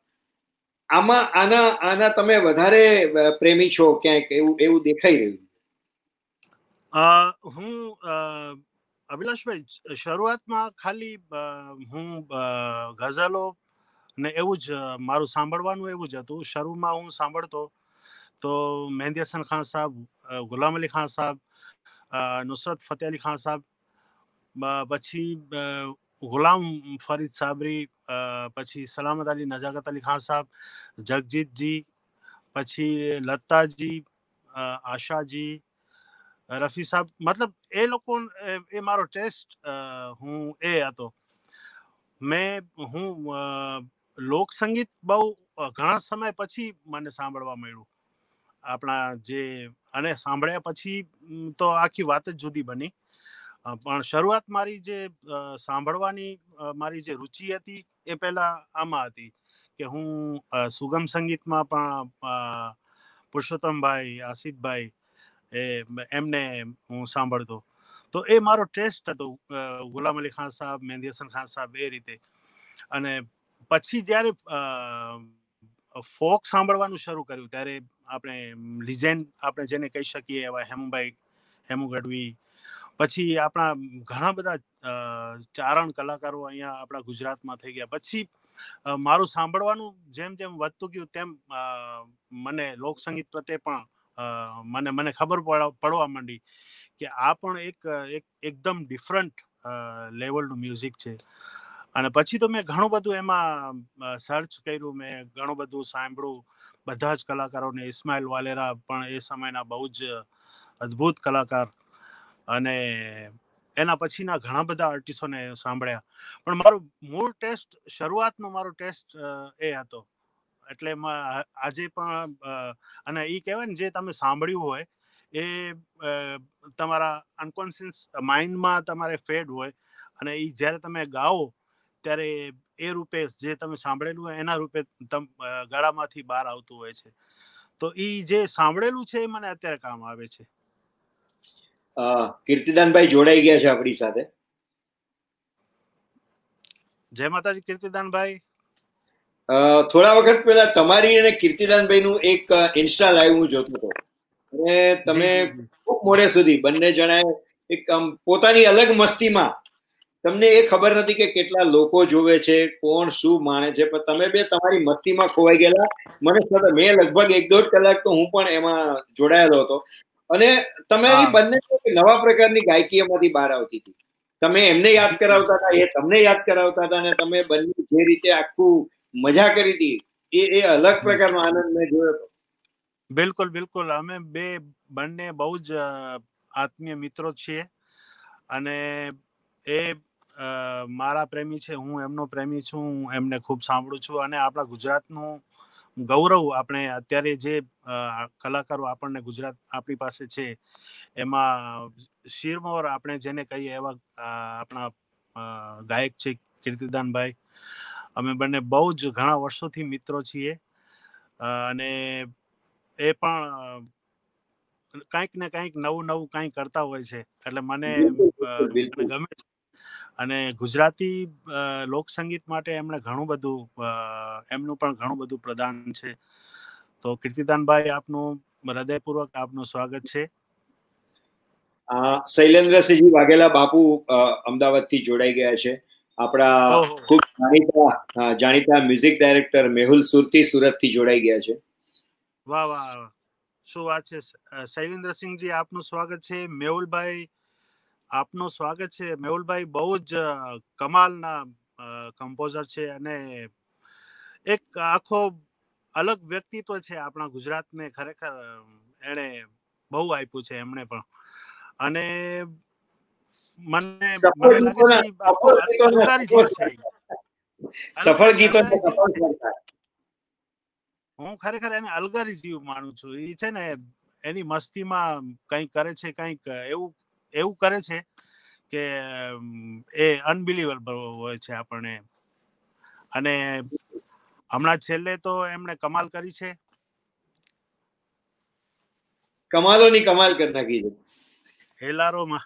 S1: આમાં આના આના તમે વધારે પ્રેમી છો ક્યાંક એવું એવું દેખાઈ રહ્યું
S2: હું અભિલાષભાઈ શરૂઆતમાં ખાલી હું ગઝલો ને એવું જ મારું સાંભળવાનું એવું જ હતું શરૂમાં હું સાંભળતો તો મહેંદી હસન ખાન સાહેબ ગુલામ અલી ખાન સાહેબ નુસરત ફતેહ અલી ખાન સાહેબ પછી ગુલામ ફરીદ સાબરી પછી સલામત અલી નજાકત અલી ખાન સાહેબ જગજીતજી પછી લતાજી આશાજી રફી સાહેબ મતલબ એ લોકો એ મારો ટેસ્ટ હું એ હતો મેં હું લોક સંગીત બહુ ઘણા સમય પછી મને સાંભળવા મળ્યું આપણા જે અને સાંભળ્યા પછી તો આખી વાત જ જુદી બની પણ શરૂઆત મારી જે સાંભળવાની મારી જે રુચિ હતી એ પહેલા આમાં હતી કે હું સુગમ સંગીતમાં પણ પુરુષોત્તમભાઈ આસિદભાઈ એ એમને હું સાંભળતો તો એ મારો ટેસ્ટ હતો ગુલામ અલી ખાન સાહેબ મહેંદી ખાન સાહેબ એ રીતે અને પછી જ્યારે ફોક સાંભળવાનું શરૂ કર્યું ત્યારે આપણે લિજેન્ડ આપણે જેને કહી શકીએ એવા હેમુભાઈ હેમુ ગઢવી પછી આપણા ઘણા બધા ચારણ કલાકારો અહીંયા આપણા ગુજરાતમાં થઈ ગયા પછી મારું સાંભળવાનું જેમ જેમ વધતું ગયું તેમ મને લોક સંગીત પ્રત્યે પણ મને મને ખબર પડવા માંડી કે આ પણ એક એકદમ ડિફરન્ટ લેવલનું મ્યુઝિક છે અને પછી તો મેં ઘણું બધું એમાં સર્ચ કર્યું મેં ઘણું બધું સાંભળ્યું બધા જ કલાકારોને ઇસ્માઇલ વાલેરા પણ એ સમયના બહુ જ અદ્ભુત કલાકાર અને એના પછીના ઘણા બધા આર્ટિસ્ટોને સાંભળ્યા પણ મારો મૂળ ટેસ્ટ શરૂઆતનો મારો ટેસ્ટ એ હતો એટલે આજે પણ અને એ કહેવાય ને જે તમે સાંભળ્યું હોય એ તમારા અનકોન્શિયસ માઇન્ડમાં તમારે ફેડ હોય અને એ જ્યારે તમે ગાઓ ત્યારે એ રૂપે જે તમે સાંભળેલું હોય એના રૂપે તમ ગળામાંથી બહાર આવતું હોય છે તો એ જે સાંભળેલું છે એ મને અત્યારે કામ આવે છે
S1: કીર્તિદાનભાઈ જોડાઈ ગયા છે આપણી સાથે
S2: જય માતાજી કીર્તિદાનભાઈ
S1: થોડા વખત પહેલા તમારી અને કીર્તિદાનભાઈ નું એક ઇન્સ્ટા લાઈવ હું જોતો હતો અને તમે ખૂબ મોડે સુધી બંને જણાએ એક પોતાની અલગ મસ્તીમાં તમને એ ખબર નથી કે કેટલા લોકો જોવે છે કોણ શું માણે છે પણ તમે બે તમારી મસ્તીમાં ખોવાઈ ગયેલા મને મેં લગભગ એક દોઢ કલાક તો હું પણ એમાં જોડાયેલો હતો અને તમે બંને નવા પ્રકારની ગાયકીમાંથી બહાર આવતી હતી તમે એમને યાદ કરાવતા હતા એ તમને યાદ કરાવતા હતા અને તમે બંને જે રીતે આખું મજા કરી હતી એ એ અલગ પ્રકારનો
S2: આનંદ મેં જોયો હતો બિલકુલ બિલકુલ અમે બે બંને બહુ જ આત્મીય મિત્રો છીએ અને એ મારા પ્રેમી છે હું એમનો પ્રેમી છું હું એમને ખૂબ સાંભળું છું અને આપણા ગુજરાતનું ગૌરવ આપણે અત્યારે જે કલાકારો આપણને ગુજરાત આપણી પાસે છે એમાં શિરમોર આપણે જેને કહીએ એવા આપણા ગાયક છે કીર્તિદાનભાઈ અમે બંને બહુ જ ઘણા વર્ષોથી મિત્રો છીએ અને એ પણ કંઈક ને કંઈક નવું નવું કંઈક કરતા હોય છે એટલે મને ગમે છે અને ગુજરાતી લોકસંગીત માટે એમણે ઘણું બધું એમનું પણ ઘણું બધું પ્રદાન છે તો કીર્તિદાનભાઈ આપનું હૃદયપૂર્વક આપનું સ્વાગત છે
S1: શૈલેન્દ્રસિંહજી વાઘેલા બાપુ અમદાવાદથી જોડાઈ ગયા છે આપણા ખૂબ જાણીતા જાણીતા મ્યુઝિક ડાયરેક્ટર મેહુલ સુરતી સુરતથી જોડાઈ ગયા છે
S2: વાહ વાહ શું વાત છે શૈલેન્દ્રસિંહજી આપનું સ્વાગત છે મેહુલભાઈ આપનું સ્વાગત છે મેહુલભાઈ બહુ જ કમાલના કમ્પોઝર છે અને એક આખો અલગ વ્યક્તિત્વ છે આપણા ગુજરાતને ખરેખર એણે બહુ આપ્યું છે એમણે પણ અને મને
S1: સફળ ગીતો
S2: હું ખરેખર એને અલગારી જીવ માનું છું એ છે ને એની મસ્તીમાં કંઈક કરે છે કંઈક એવું એવું કરે છે કે એ અનબિલીવેબલ હોય છે આપણને અને હમણાં છેલ્લે તો એમણે કમાલ કરી છે
S1: કમાલોની કમાલ કરી નાખી છે હેલારોમાં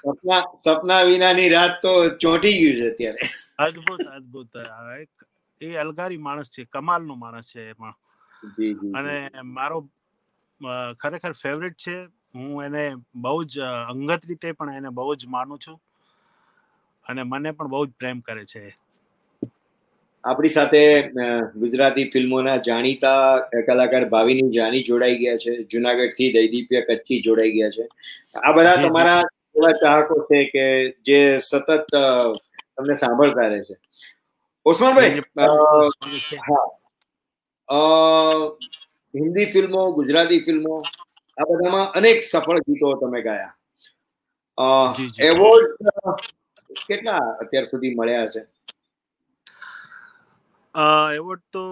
S1: સપના સપના વિનાની રાત તો ચોંટી ગયું છે અત્યારે
S2: અદ્ભુત અદ્ભુત એ અલગારી માણસ છે કમાલનો માણસ છે એમાં અને મારો ખરેખર ફેવરેટ છે હું એને બહુ જ અંગત રીતે પણ એને બહુ જ માનું છું અને મને પણ બહુ જ પ્રેમ કરે છે
S1: આપણી સાથે ગુજરાતી ફિલ્મોના જાણીતા કલાકાર ભાવિની જાની જોડાઈ ગયા છે જુનાગઢથી દૈદીપ્ય કચ્છી જોડાઈ ગયા છે આ બધા તમારા એવા ચાહકો છે કે જે સતત તમને સાંભળતા રહે છે ઓસમાનભાઈ હા હિન્દી ફિલ્મો ગુજરાતી ફિલ્મો આ બધામાં અનેક સફળ ગીતો તમે ગાયા એવોર્ડ કેટલા અત્યાર સુધી મળ્યા છે
S2: એવોર્ડ તો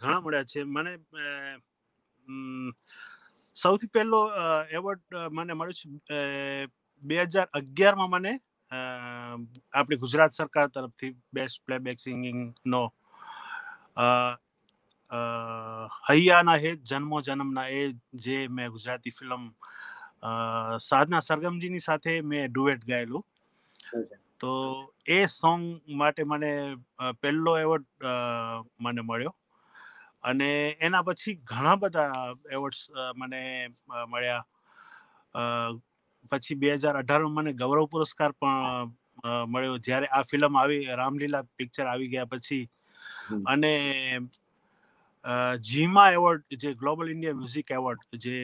S2: ઘણા મળ્યા છે મને સૌથી પહેલો એવોર્ડ મને મળ્યો છે બે હજાર અગિયારમાં મને આપણી ગુજરાત સરકાર તરફથી બેસ્ટ પ્લેબેક સિંગિંગનો હૈયાના હે જન્મો જન્મના એ જે મેં ગુજરાતી ફિલ્મ સાધના સરગમજીની સાથે મેં ડુએટ ગાયેલું તો એ સોંગ માટે મને પહેલો એવોર્ડ મને મળ્યો અને એના પછી ઘણા બધા એવોર્ડ્સ મને મળ્યા પછી બે હજાર અઢારમાં મને ગૌરવ પુરસ્કાર પણ મળ્યો જ્યારે આ ફિલ્મ આવી રામલીલા પિક્ચર આવી ગયા પછી અને જીમા એવોર્ડ જે ગ્લોબલ ઇન્ડિયા મ્યુઝિક એવોર્ડ જે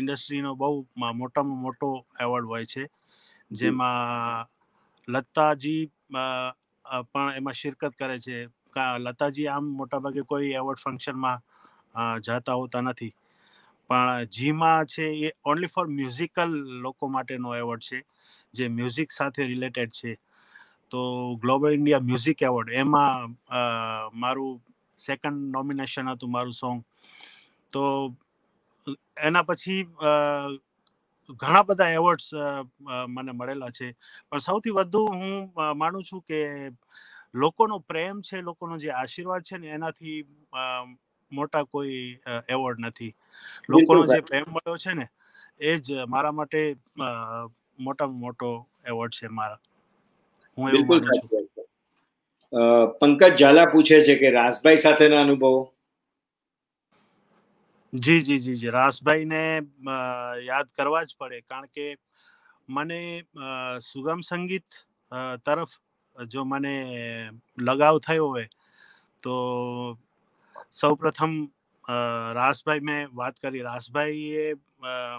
S2: ઇન્ડસ્ટ્રીનો બહુ મોટામાં મોટો એવોર્ડ હોય છે જેમાં લતાજી પણ એમાં શિરકત કરે છે લતાજી આમ મોટાભાગે કોઈ એવોર્ડ ફંક્શનમાં જતા હોતા નથી પણ જીમાં છે એ ઓનલી ફોર મ્યુઝિકલ લોકો માટેનો એવોર્ડ છે જે મ્યુઝિક સાથે રિલેટેડ છે તો ગ્લોબલ ઇન્ડિયા મ્યુઝિક એવોર્ડ એમાં મારું સેકન્ડ નોમિનેશન હતું મારું સોંગ તો એના પછી ઘણા બધા એવોર્ડ્સ મને મળેલા છે પણ સૌથી વધુ હું માનું છું કે લોકોનો પ્રેમ છે લોકોનો જે આશીર્વાદ છે ને એનાથી મોટા કોઈ એવોર્ડ નથી લોકોનો જે પ્રેમ મળ્યો છે ને એ જ મારા માટે મોટામાં મોટો એવોર્ડ છે મારા હું એવું માનું છું
S1: પંકજ ઝાલા પૂછે છે કે રાસભાઈ સાથેના અનુભવો
S2: જી જી જી જી રાસભાઈને યાદ કરવા જ પડે કારણ કે મને સુગમ સંગીત તરફ જો મને લગાવ થયો હોય તો સૌપ્રથમ પ્રથમ રાસભાઈ મેં વાત કરી રાસભાઈએ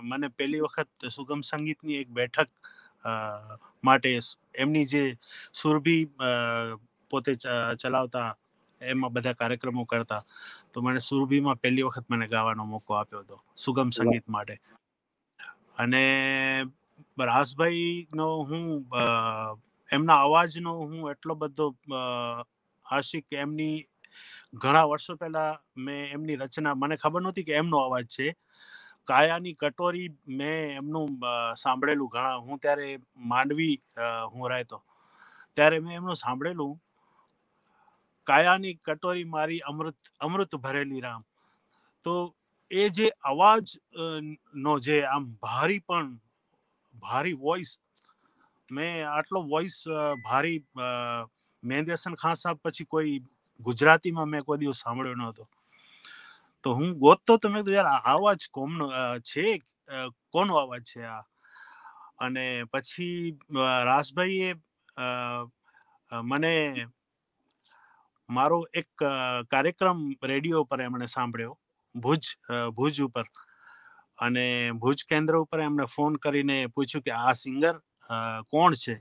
S2: મને પહેલી વખત સુગમ સંગીતની એક બેઠક માટે એમની જે સુરભી પોતે ચલાવતા એમાં બધા કાર્યક્રમો કરતા તો મને સુરભીમાં પહેલી વખત મને ગાવાનો મોકો આપ્યો હતો સુગમ સંગીત માટે અને રાસભાઈનો હું એમના અવાજનો હું એટલો બધો આશિક એમની ઘણા વર્ષો પહેલા મેં એમની રચના મને ખબર નહોતી કે એમનો અવાજ છે કાયાની કટોરી મેં એમનું સાંભળેલું ઘણા હું ત્યારે માંડવી હું રહેતો ત્યારે મેં એમનું સાંભળેલું કાયાની કટોરી મારી અમૃત અમૃત ભરેલી રામ તો એ જે અવાજ નો જે આમ ભારી પણ ભારી વોઇસ મેં આટલો વોઇસ ભારી મેંદેસન ખાન સાહેબ પછી કોઈ ગુજરાતીમાં મેં કોઈ દિવસ સાંભળ્યો ન હતો તો હું ગોતતો તો મેં યાર અવાજ કોમનો છે કોનો અવાજ છે આ અને પછી રાસભાઈએ મને મારો એક કાર્યક્રમ રેડિયો પર એમણે સાંભળ્યો ભુજ ભુજ ઉપર અને ભુજ કેન્દ્ર ઉપર એમણે ફોન કરીને પૂછ્યું કે આ સિંગર કોણ છે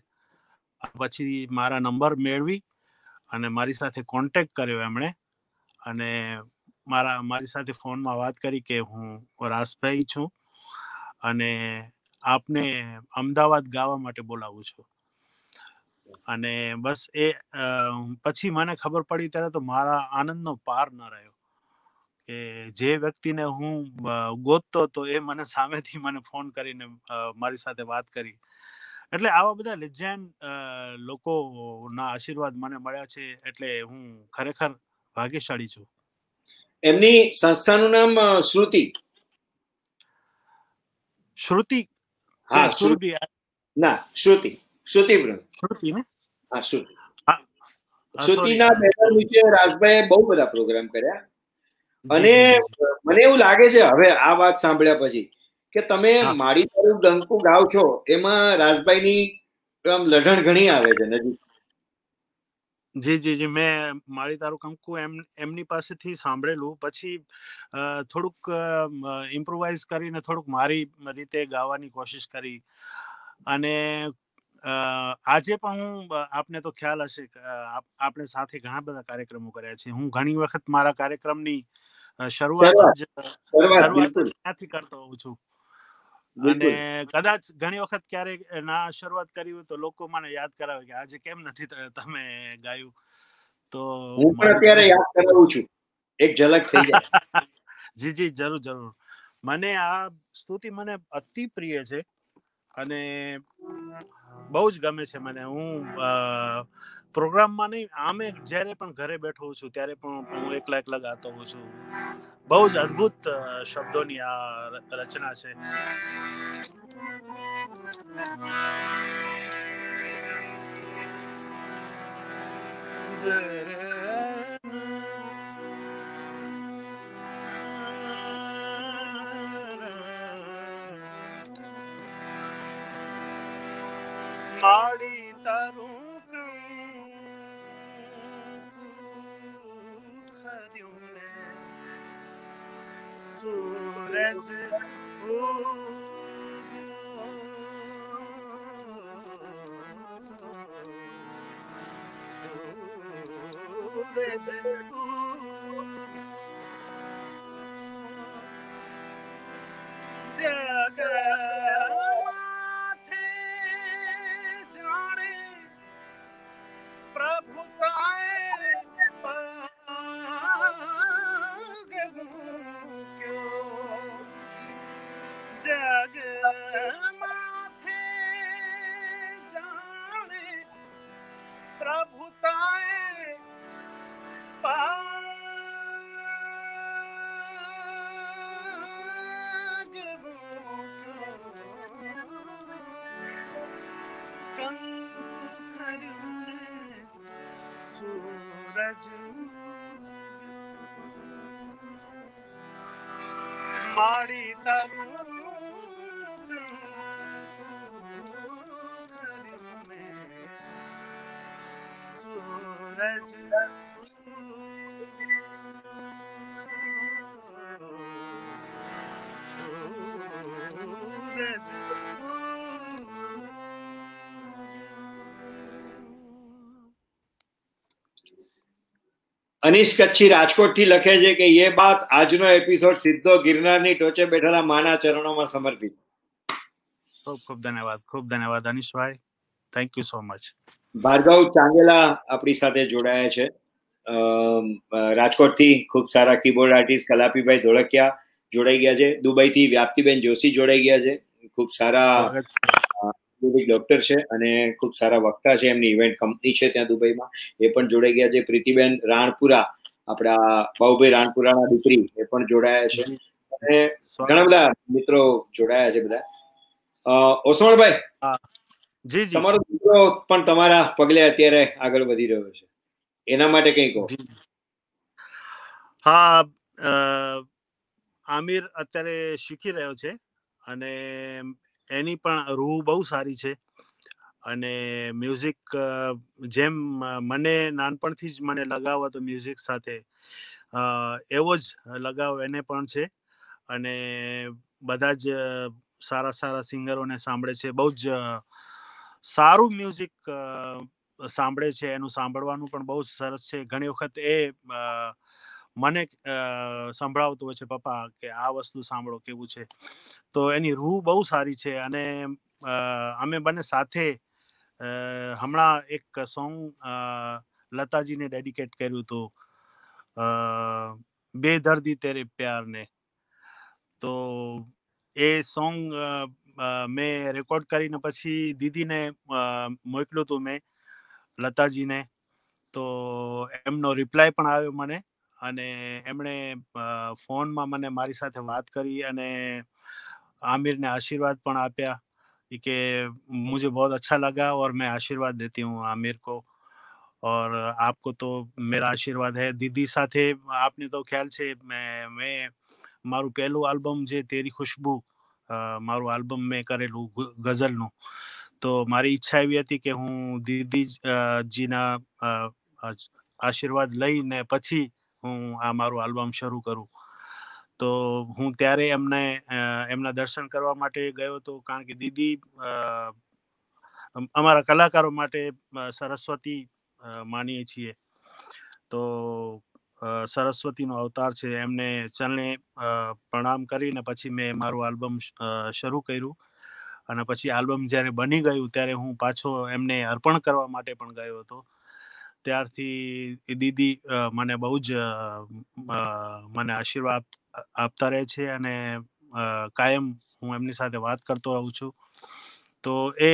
S2: પછી મારા નંબર મેળવી અને મારી સાથે કોન્ટેક્ટ કર્યો એમણે અને મારા મારી સાથે ફોનમાં વાત કરી કે હું રાસભાઈ છું અને આપને અમદાવાદ ગાવા માટે બોલાવું છું અને બસ એ પછી મને ખબર પડી ત્યારે તો મારા આનંદનો પાર ન રહ્યો કે જે વ્યક્તિને હું ગોતતો તો એ મને સામેથી મને ફોન કરીને મારી સાથે વાત કરી એટલે આવા બધા લેજેન્ડ લોકોના આશીર્વાદ મને મળ્યા છે એટલે હું ખરેખર ભાગ્યશાળી છું
S1: એમની સંસ્થાનું નામ શ્રુતિ શ્રુતિ
S2: હા શ્રુતિ
S1: ના શ્રુતિ શ્રુતિવ્રત શ્રુતિ ને હા શ્રુતિ શ્રુતિના બેનર નીચે રાજભાઈએ બહુ બધા પ્રોગ્રામ કર્યા અને મને એવું લાગે છે હવે આ વાત સાંભળ્યા પછી કે તમે માડી તારું ડંકુ ગાવ છો એમાં
S2: રાજભાઈની આમ લઢણ ઘણી આવે છે નજીક જી જી જી મેં મારી તારું કંકુ એમ એમની પાસેથી સાંભળેલું પછી થોડુંક ઇમ્પ્રોવાઇઝ કરીને થોડુંક મારી રીતે ગાવાની કોશિશ કરી અને આજે પણ હું આપને તો ખ્યાલ હશે આપણે સાથે ઘણા બધા કાર્યક્રમો કર્યા છે હું ઘણી વખત મારા કાર્યક્રમની શરૂઆત ત્યાંથી કરતો હોઉં છું અને કદાચ ઘણી વખત ક્યારેક ના શરૂઆત કરી હોય તો લોકો મને યાદ કરાવે કે આજે કેમ નથી તમે ગાયું તો
S1: હું પણ અત્યારે યાદ કરાવું છું એક ઝલક થઈ જાય
S2: જી જી જરૂર જરૂર મને આ સ્તુતિ મને અતિ પ્રિય છે અને બહુ જ ગમે છે મને હું પ્રોગ્રામમાં નહીં આમે જ્યારે પણ ઘરે બેઠો છું ત્યારે પણ હું એકલા એકલા ગાતો હોઉં છું બહુ જ અદ્ભુત શબ્દોની આ રચના છે Yeah. માળી તારું સૂરજ સૂરજ ಮಾಡಿದನು
S1: અનિશ કચ્છી રાજકોટથી લખે છે કે એ બાત આજનો એપિસોડ સીધો ગિરનારની ટોચે બેઠેલા માના ચરણોમાં સમર્પિત
S2: ખૂબ ખૂબ ધન્યવાદ ખૂબ ધન્યવાદ અનિશભાઈ thank you so much Bhargav
S1: Changela આપણી સાથે જોડાયા છે રાજકોટથી ખૂબ સારા કીબોર્ડ આર્ટિસ્ટ કલાપીભાઈ ધોળકિયા જોડાઈ ગયા છે દુબઈથી વ્યાપ્તિબેન જોશી જોડાઈ ગયા છે ખૂબ સારા આયુર્વેદિક ડોક્ટર છે અને ખૂબ સારા વક્તા છે એમની ઇવેન્ટ કંપની છે ત્યાં દુબઈમાં એ પણ જોડાઈ ગયા છે પ્રીતિબેન રાણપુરા આપણા બાહુભાઈ રાણપુરાના દીકરી એ પણ જોડાયા છે અને ઘણા બધા મિત્રો જોડાયા છે બધા ઓસવણભાઈ જી જી તમારો દીકરો પણ તમારા પગલે અત્યારે આગળ વધી રહ્યો છે એના માટે કંઈ કહો
S2: હા આમિર અત્યારે શીખી રહ્યો છે અને એની પણ રૂહ બહુ સારી છે અને મ્યુઝિક જેમ મને નાનપણથી જ મને લગાવ હતો મ્યુઝિક સાથે એવો જ લગાવ એને પણ છે અને બધા જ સારા સારા સિંગરોને સાંભળે છે બહુ જ સારું મ્યુઝિક સાંભળે છે એનું સાંભળવાનું પણ બહુ જ સરસ છે ઘણી વખત એ મને સંભળાવતું હોય છે પપ્પા કે આ વસ્તુ સાંભળો કેવું છે તો એની રૂહ બહુ સારી છે અને અમે બંને સાથે હમણાં એક સોંગ લતાજીને ડેડિકેટ કર્યું હતું બે દર્દી તેરે પ્યારને તો એ સોંગ મેં રેકોર્ડ કરીને પછી દીદીને મોકલ્યું હતું મેં લતાજીને તો એમનો રિપ્લાય પણ આવ્યો મને અને એમણે ફોનમાં મને મારી સાથે વાત કરી અને આમિરને આશીર્વાદ પણ આપ્યા કે મુજે બહુ અચ્છા લગા ઓર મેં આશીર્વાદ દેતી હું આમિર કો ઓર આપકો તો મેરા આશીર્વાદ હે દીદી સાથે આપને તો ખ્યાલ છે મેં મેં મારું પહેલું આલ્બમ જે તેરી ખુશ્બુ મારું આલ્બમ મેં કરેલું ગઝલનું તો મારી ઈચ્છા એવી હતી કે હું દીદીજીના આશીર્વાદ લઈને પછી હું આ મારું આલ્બમ શરૂ કરું તો હું ત્યારે એમને એમના દર્શન કરવા માટે ગયો હતો કારણ કે દીદી અમારા કલાકારો માટે સરસ્વતી માનીએ છીએ તો સરસ્વતીનો અવતાર છે એમને ચલને પ્રણામ કરીને પછી મેં મારું આલ્બમ શરૂ કર્યું અને પછી આલ્બમ જ્યારે બની ગયું ત્યારે હું પાછો એમને અર્પણ કરવા માટે પણ ગયો હતો ત્યારથી દીદી મને બહુ જ મને આશીર્વાદ આપતા રહે છે અને કાયમ હું એમની સાથે વાત કરતો રહું છું તો એ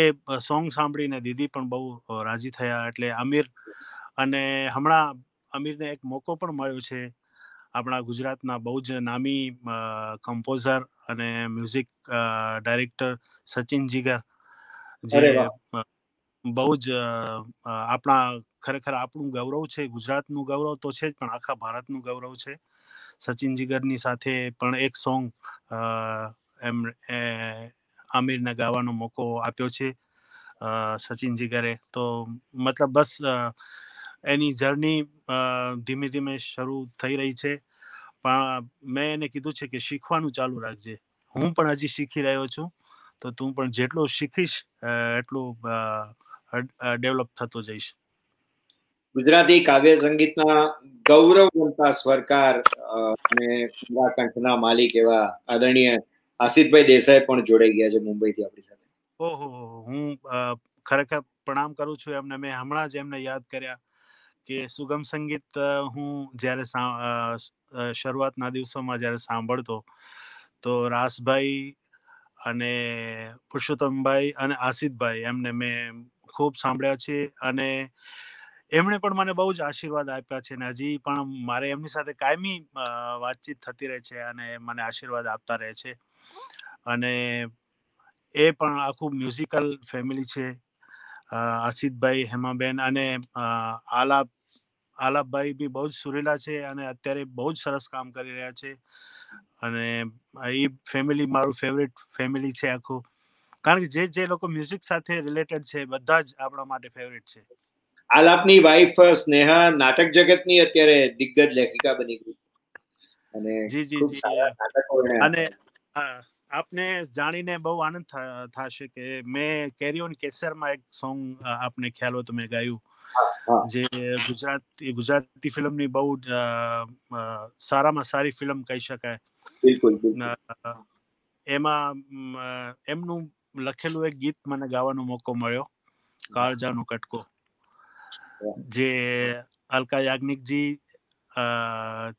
S2: સોંગ સાંભળીને દીદી પણ બહુ રાજી થયા એટલે અમીર અને હમણાં અમીરને એક મોકો પણ મળ્યો છે આપણા ગુજરાતના બહુ જ નામી કમ્પોઝર અને મ્યુઝિક ડાયરેક્ટર સચિન જીગર જે બહુ જ આપણા ખરેખર આપણું ગૌરવ છે ગુજરાતનું ગૌરવ તો છે જ પણ આખા ભારતનું ગૌરવ છે સચિન જીગરની સાથે પણ એક સોંગ એમ આમિરને ગાવાનો મોકો આપ્યો છે સચિન જીગરે તો મતલબ બસ એની જર્ની ધીમે ધીમે શરૂ થઈ રહી છે પણ મેં એને કીધું છે કે શીખવાનું ચાલુ રાખજે હું પણ હજી શીખી રહ્યો છું તો તું પણ જેટલો શીખીશ એટલું ડેવલપ થતો જઈશ
S1: ગુજરાતી કાવ્ય સંગીતના ગૌરવ બનતા સ્વરકાર અને કંઠના માલિક એવા આદરણીય આસિતભાઈ દેસાઈ પણ જોડાઈ ગયા છે મુંબઈથી આપણી
S2: સાથે ઓહો હું ખરેખર પ્રણામ કરું છું એમને મેં હમણાં જ એમને યાદ કર્યા કે સુગમ સંગીત હું જ્યારે શરૂઆતના દિવસોમાં જ્યારે સાંભળતો તો રાસભાઈ અને પુરુષોત્તમભાઈ અને આસિતભાઈ એમને મેં ખૂબ સાંભળ્યા છે અને એમણે પણ મને બહુ જ આશીર્વાદ આપ્યા છે અને હજી પણ મારે એમની સાથે કાયમી વાતચીત થતી રહે છે અને મને આશીર્વાદ આપતા રહે છે અને એ પણ આખું મ્યુઝિકલ ફેમિલી છે આસિદભાઈ હેમાબેન અને આલાપ આલાપભાઈ બી બહુ જ સુરીલા છે અને અત્યારે બહુ જ સરસ કામ કરી રહ્યા છે અને એ ફેમિલી મારું ફેવરેટ ફેમિલી છે આખું કારણ કે જે જે લોકો મ્યુઝિક સાથે રિલેટેડ છે બધા જ આપણા માટે ફેવરેટ છે
S1: આલાપની વાઈફ સ્નેહા નાટક જગતની અત્યારે દિગ્ગજ લેખિકા બની ગઈ અને જી જી જી અને
S2: આપને જાણીને બહુ આનંદ થશે કે મેં કેરી ઓન કેસરમાં એક સોંગ આપને ખ્યાલ હોય તો મેં ગાયું જે ગુજરાત ગુજરાતી ફિલ્મની બહુ સારામાં સારી ફિલ્મ કહી શકાય એમાં એમનું લખેલું એક ગીત મને ગાવાનો મોકો મળ્યો કાળજાનો કટકો જે અલકા યાજ્ઞિકજી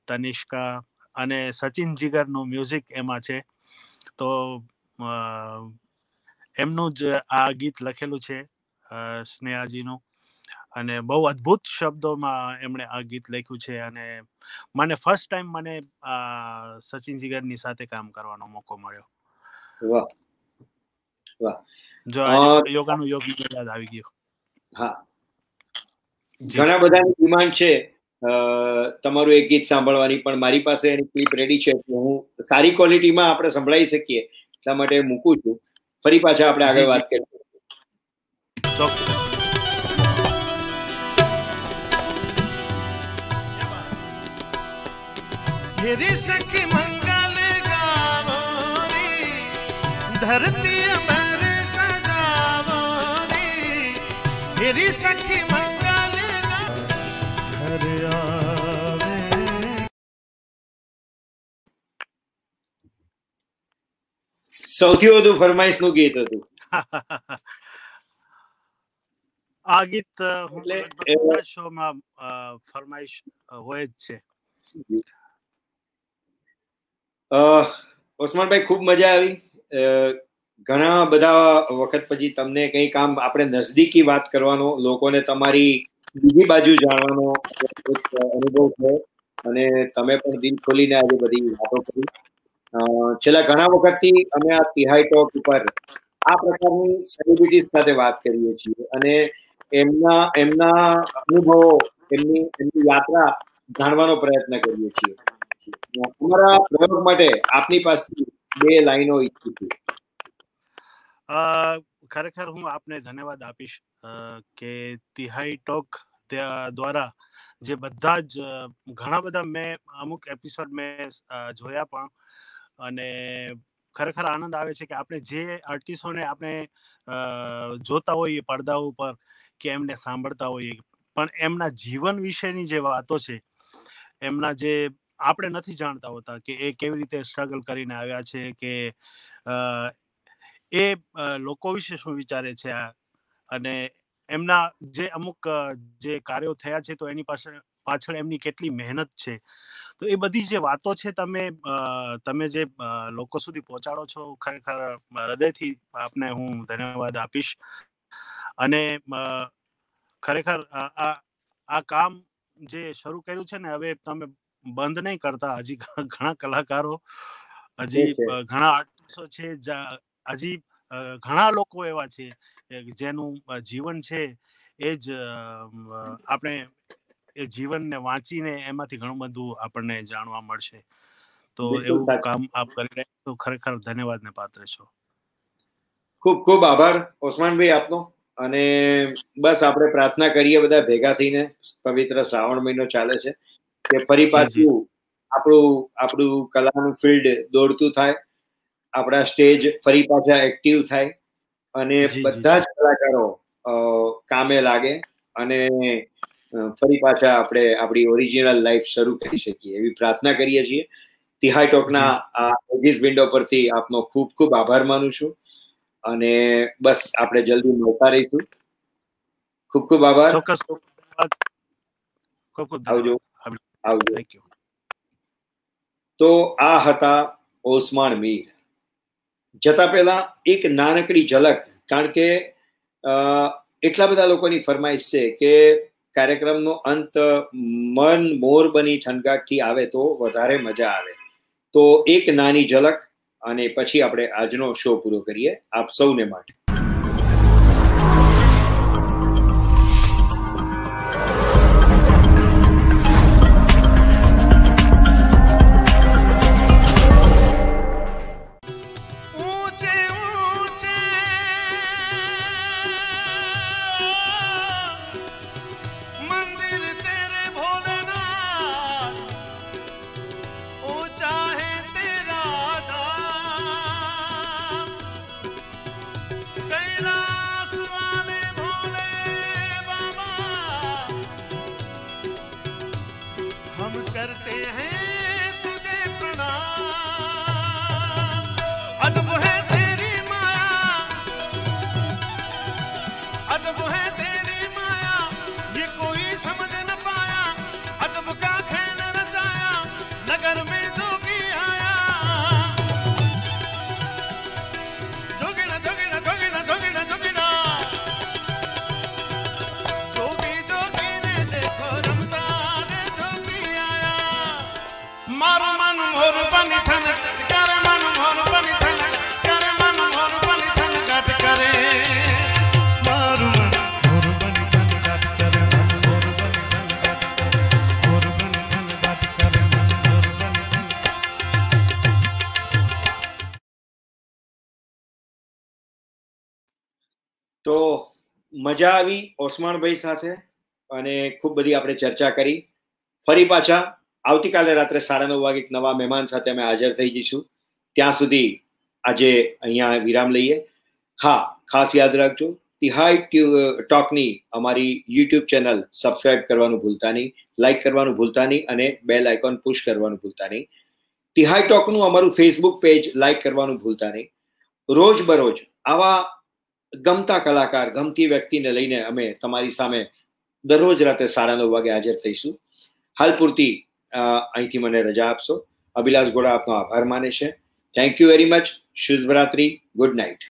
S2: તનિષ્કા અને સચિન જીગરનું મ્યુઝિક એમાં છે તો એમનું જ આ ગીત લખેલું છે સ્નેહાજીનું અને બહુ અદ્ભુત શબ્દોમાં એમણે આ ગીત લખ્યું છે અને મને ફર્સ્ટ ટાઈમ મને આ સચિન જીગરની સાથે કામ કરવાનો મોકો મળ્યો
S1: વાહ વાહ જો
S2: યોગાનું યોગ આવી ગયો હા ઘણા બધાની
S1: ડિમાન્ડ છે તમારું એક ગીત સાંભળવાની પણ મારી પાસે એની ક્લિપ રેડી છે હું સારી ક્વોલિટીમાં આપણે સંભળાઈ શકીએ એટલા માટે મૂકું છું ફરી પાછા આપણે આગળ વાત કરીશું
S2: मेरी सखी मंगल गावरी धरती अमर सजावरी मेरी सखी मंगल
S1: સૌથી વધુ નું ગીત હતું
S2: આ ગીત શોમાં ફરમાઈશ હોય જ છે
S1: ઓસમાનભાઈ ખૂબ મજા આવી ઘણા બધા વખત પછી તમને કઈ કામ આપણે નજદીકી વાત કરવાનો લોકોને તમારી બીજી બાજુ જાણવાનો અનુભવ છે અને તમે પણ દિલ ખોલીને આજે બધી વાતો કરી છેલ્લા ઘણા વખતથી અમે આ તિહાઈ ટોક ઉપર આ પ્રકારની સેલિબ્રિટી સાથે વાત કરીએ છીએ અને એમના એમના અનુભવો એમની એમની યાત્રા જાણવાનો પ્રયત્ન કરીએ છીએ અમારા પ્રયોગ માટે આપની પાસે બે લાઈનો ઈચ્છું છું
S2: ખરેખર હું આપને ધન્યવાદ આપીશ કે તિહાઈ ટોક દ્વારા જે બધા જ ઘણા બધા મેં અમુક એપિસોડ મેં જોયા પણ અને ખરેખર આનંદ આવે છે કે આપણે જે આર્ટિસ્ટોને આપણે જોતા હોઈએ પડદા ઉપર કે એમને સાંભળતા હોઈએ પણ એમના જીવન વિશેની જે વાતો છે એમના જે આપણે નથી જાણતા હોતા કે એ કેવી રીતે સ્ટ્રગલ કરીને આવ્યા છે કે એ લોકો વિશે શું વિચારે છે અને એમના જે અમુક જે કાર્યો થયા છે તો એની પાસે પાછળ એમની કેટલી મહેનત છે તો એ બધી જે વાતો છે તમે તમે જે લોકો સુધી પહોંચાડો છો ખરેખર હૃદયથી આપને હું ધન્યવાદ આપીશ અને ખરેખર આ કામ જે શરૂ કર્યું છે ને હવે તમે બંધ નહીં કરતા હજી ઘણા કલાકારો હજી ઘણા આર્ટિસ્ટો છે હજી ઘણા લોકો એવા છે જેનું જીવન છે એ જ આપણે એ જીવનને વાંચીને એમાંથી ઘણું બધું આપણને જાણવા મળશે તો એવું કામ આપ કરી રહ્યા તો ખરેખર ધન્યવાદને પાત્ર છો
S1: ખૂબ ખૂબ આભાર ઓસમાનભાઈ આપનો અને બસ આપણે પ્રાર્થના કરીએ બધા ભેગા થઈને પવિત્ર શ્રાવણ મહિનો ચાલે છે કે ફરી પાછું આપણું આપણું કલાનું ફિલ્ડ દોડતું થાય આપણા સ્ટેજ ફરી પાછા એક્ટિવ થાય અને બધા જ કલાકારો કામે લાગે અને ફરી પાછા આપણે આપણી ઓરિજિનલ લાઈફ શરૂ કરી શકીએ એવી પ્રાર્થના કરીએ છીએ તિહાઈ ટોકના આ ઓગીસ વિન્ડો પરથી આપનો ખૂબ ખૂબ આભાર માનું છું અને બસ આપણે જલ્દી મળતા રહીશું ખૂબ ખૂબ આભાર ચોક્કસ આવજો આવજો તો આ હતા ઓસમાણ મીર જતા પહેલા એક નાનકડી ઝલક કારણ કે એટલા બધા લોકોની ફરમાઈશ છે કે કાર્યક્રમનો અંત મન મોર બની ઠનગાટથી આવે તો વધારે મજા આવે તો એક નાની ઝલક અને પછી આપણે આજનો શો પૂરો કરીએ આપ સૌને માટે મજા આવી ઓસમાણભાઈ સાથે અને ખૂબ બધી આપણે ચર્ચા કરી ફરી પાછા આવતીકાલે રાત્રે સાડા નવ વાગે એક નવા મહેમાન સાથે અમે હાજર થઈ જઈશું ત્યાં સુધી આજે અહીંયા વિરામ લઈએ હા ખાસ યાદ રાખજો તિહાઈ ટોકની અમારી યુટ્યુબ ચેનલ સબસ્ક્રાઇબ કરવાનું ભૂલતા નહીં લાઇક કરવાનું ભૂલતા નહીં અને બેલ આઇકોન પુશ કરવાનું ભૂલતા નહીં તિહાઈ ટોકનું અમારું ફેસબુક પેજ લાઇક કરવાનું ભૂલતા નહીં રોજ બરોજ આવા ગમતા કલાકાર ગમતી વ્યક્તિને લઈને અમે તમારી સામે દરરોજ રાતે સાડા નવ વાગે હાજર થઈશું હાલ પૂરતી અહીંથી મને રજા આપશો અભિલાષ ગોડા આપનો આભાર માને છે થેન્ક યુ વેરી મચ શુભરાત્રી ગુડ નાઇટ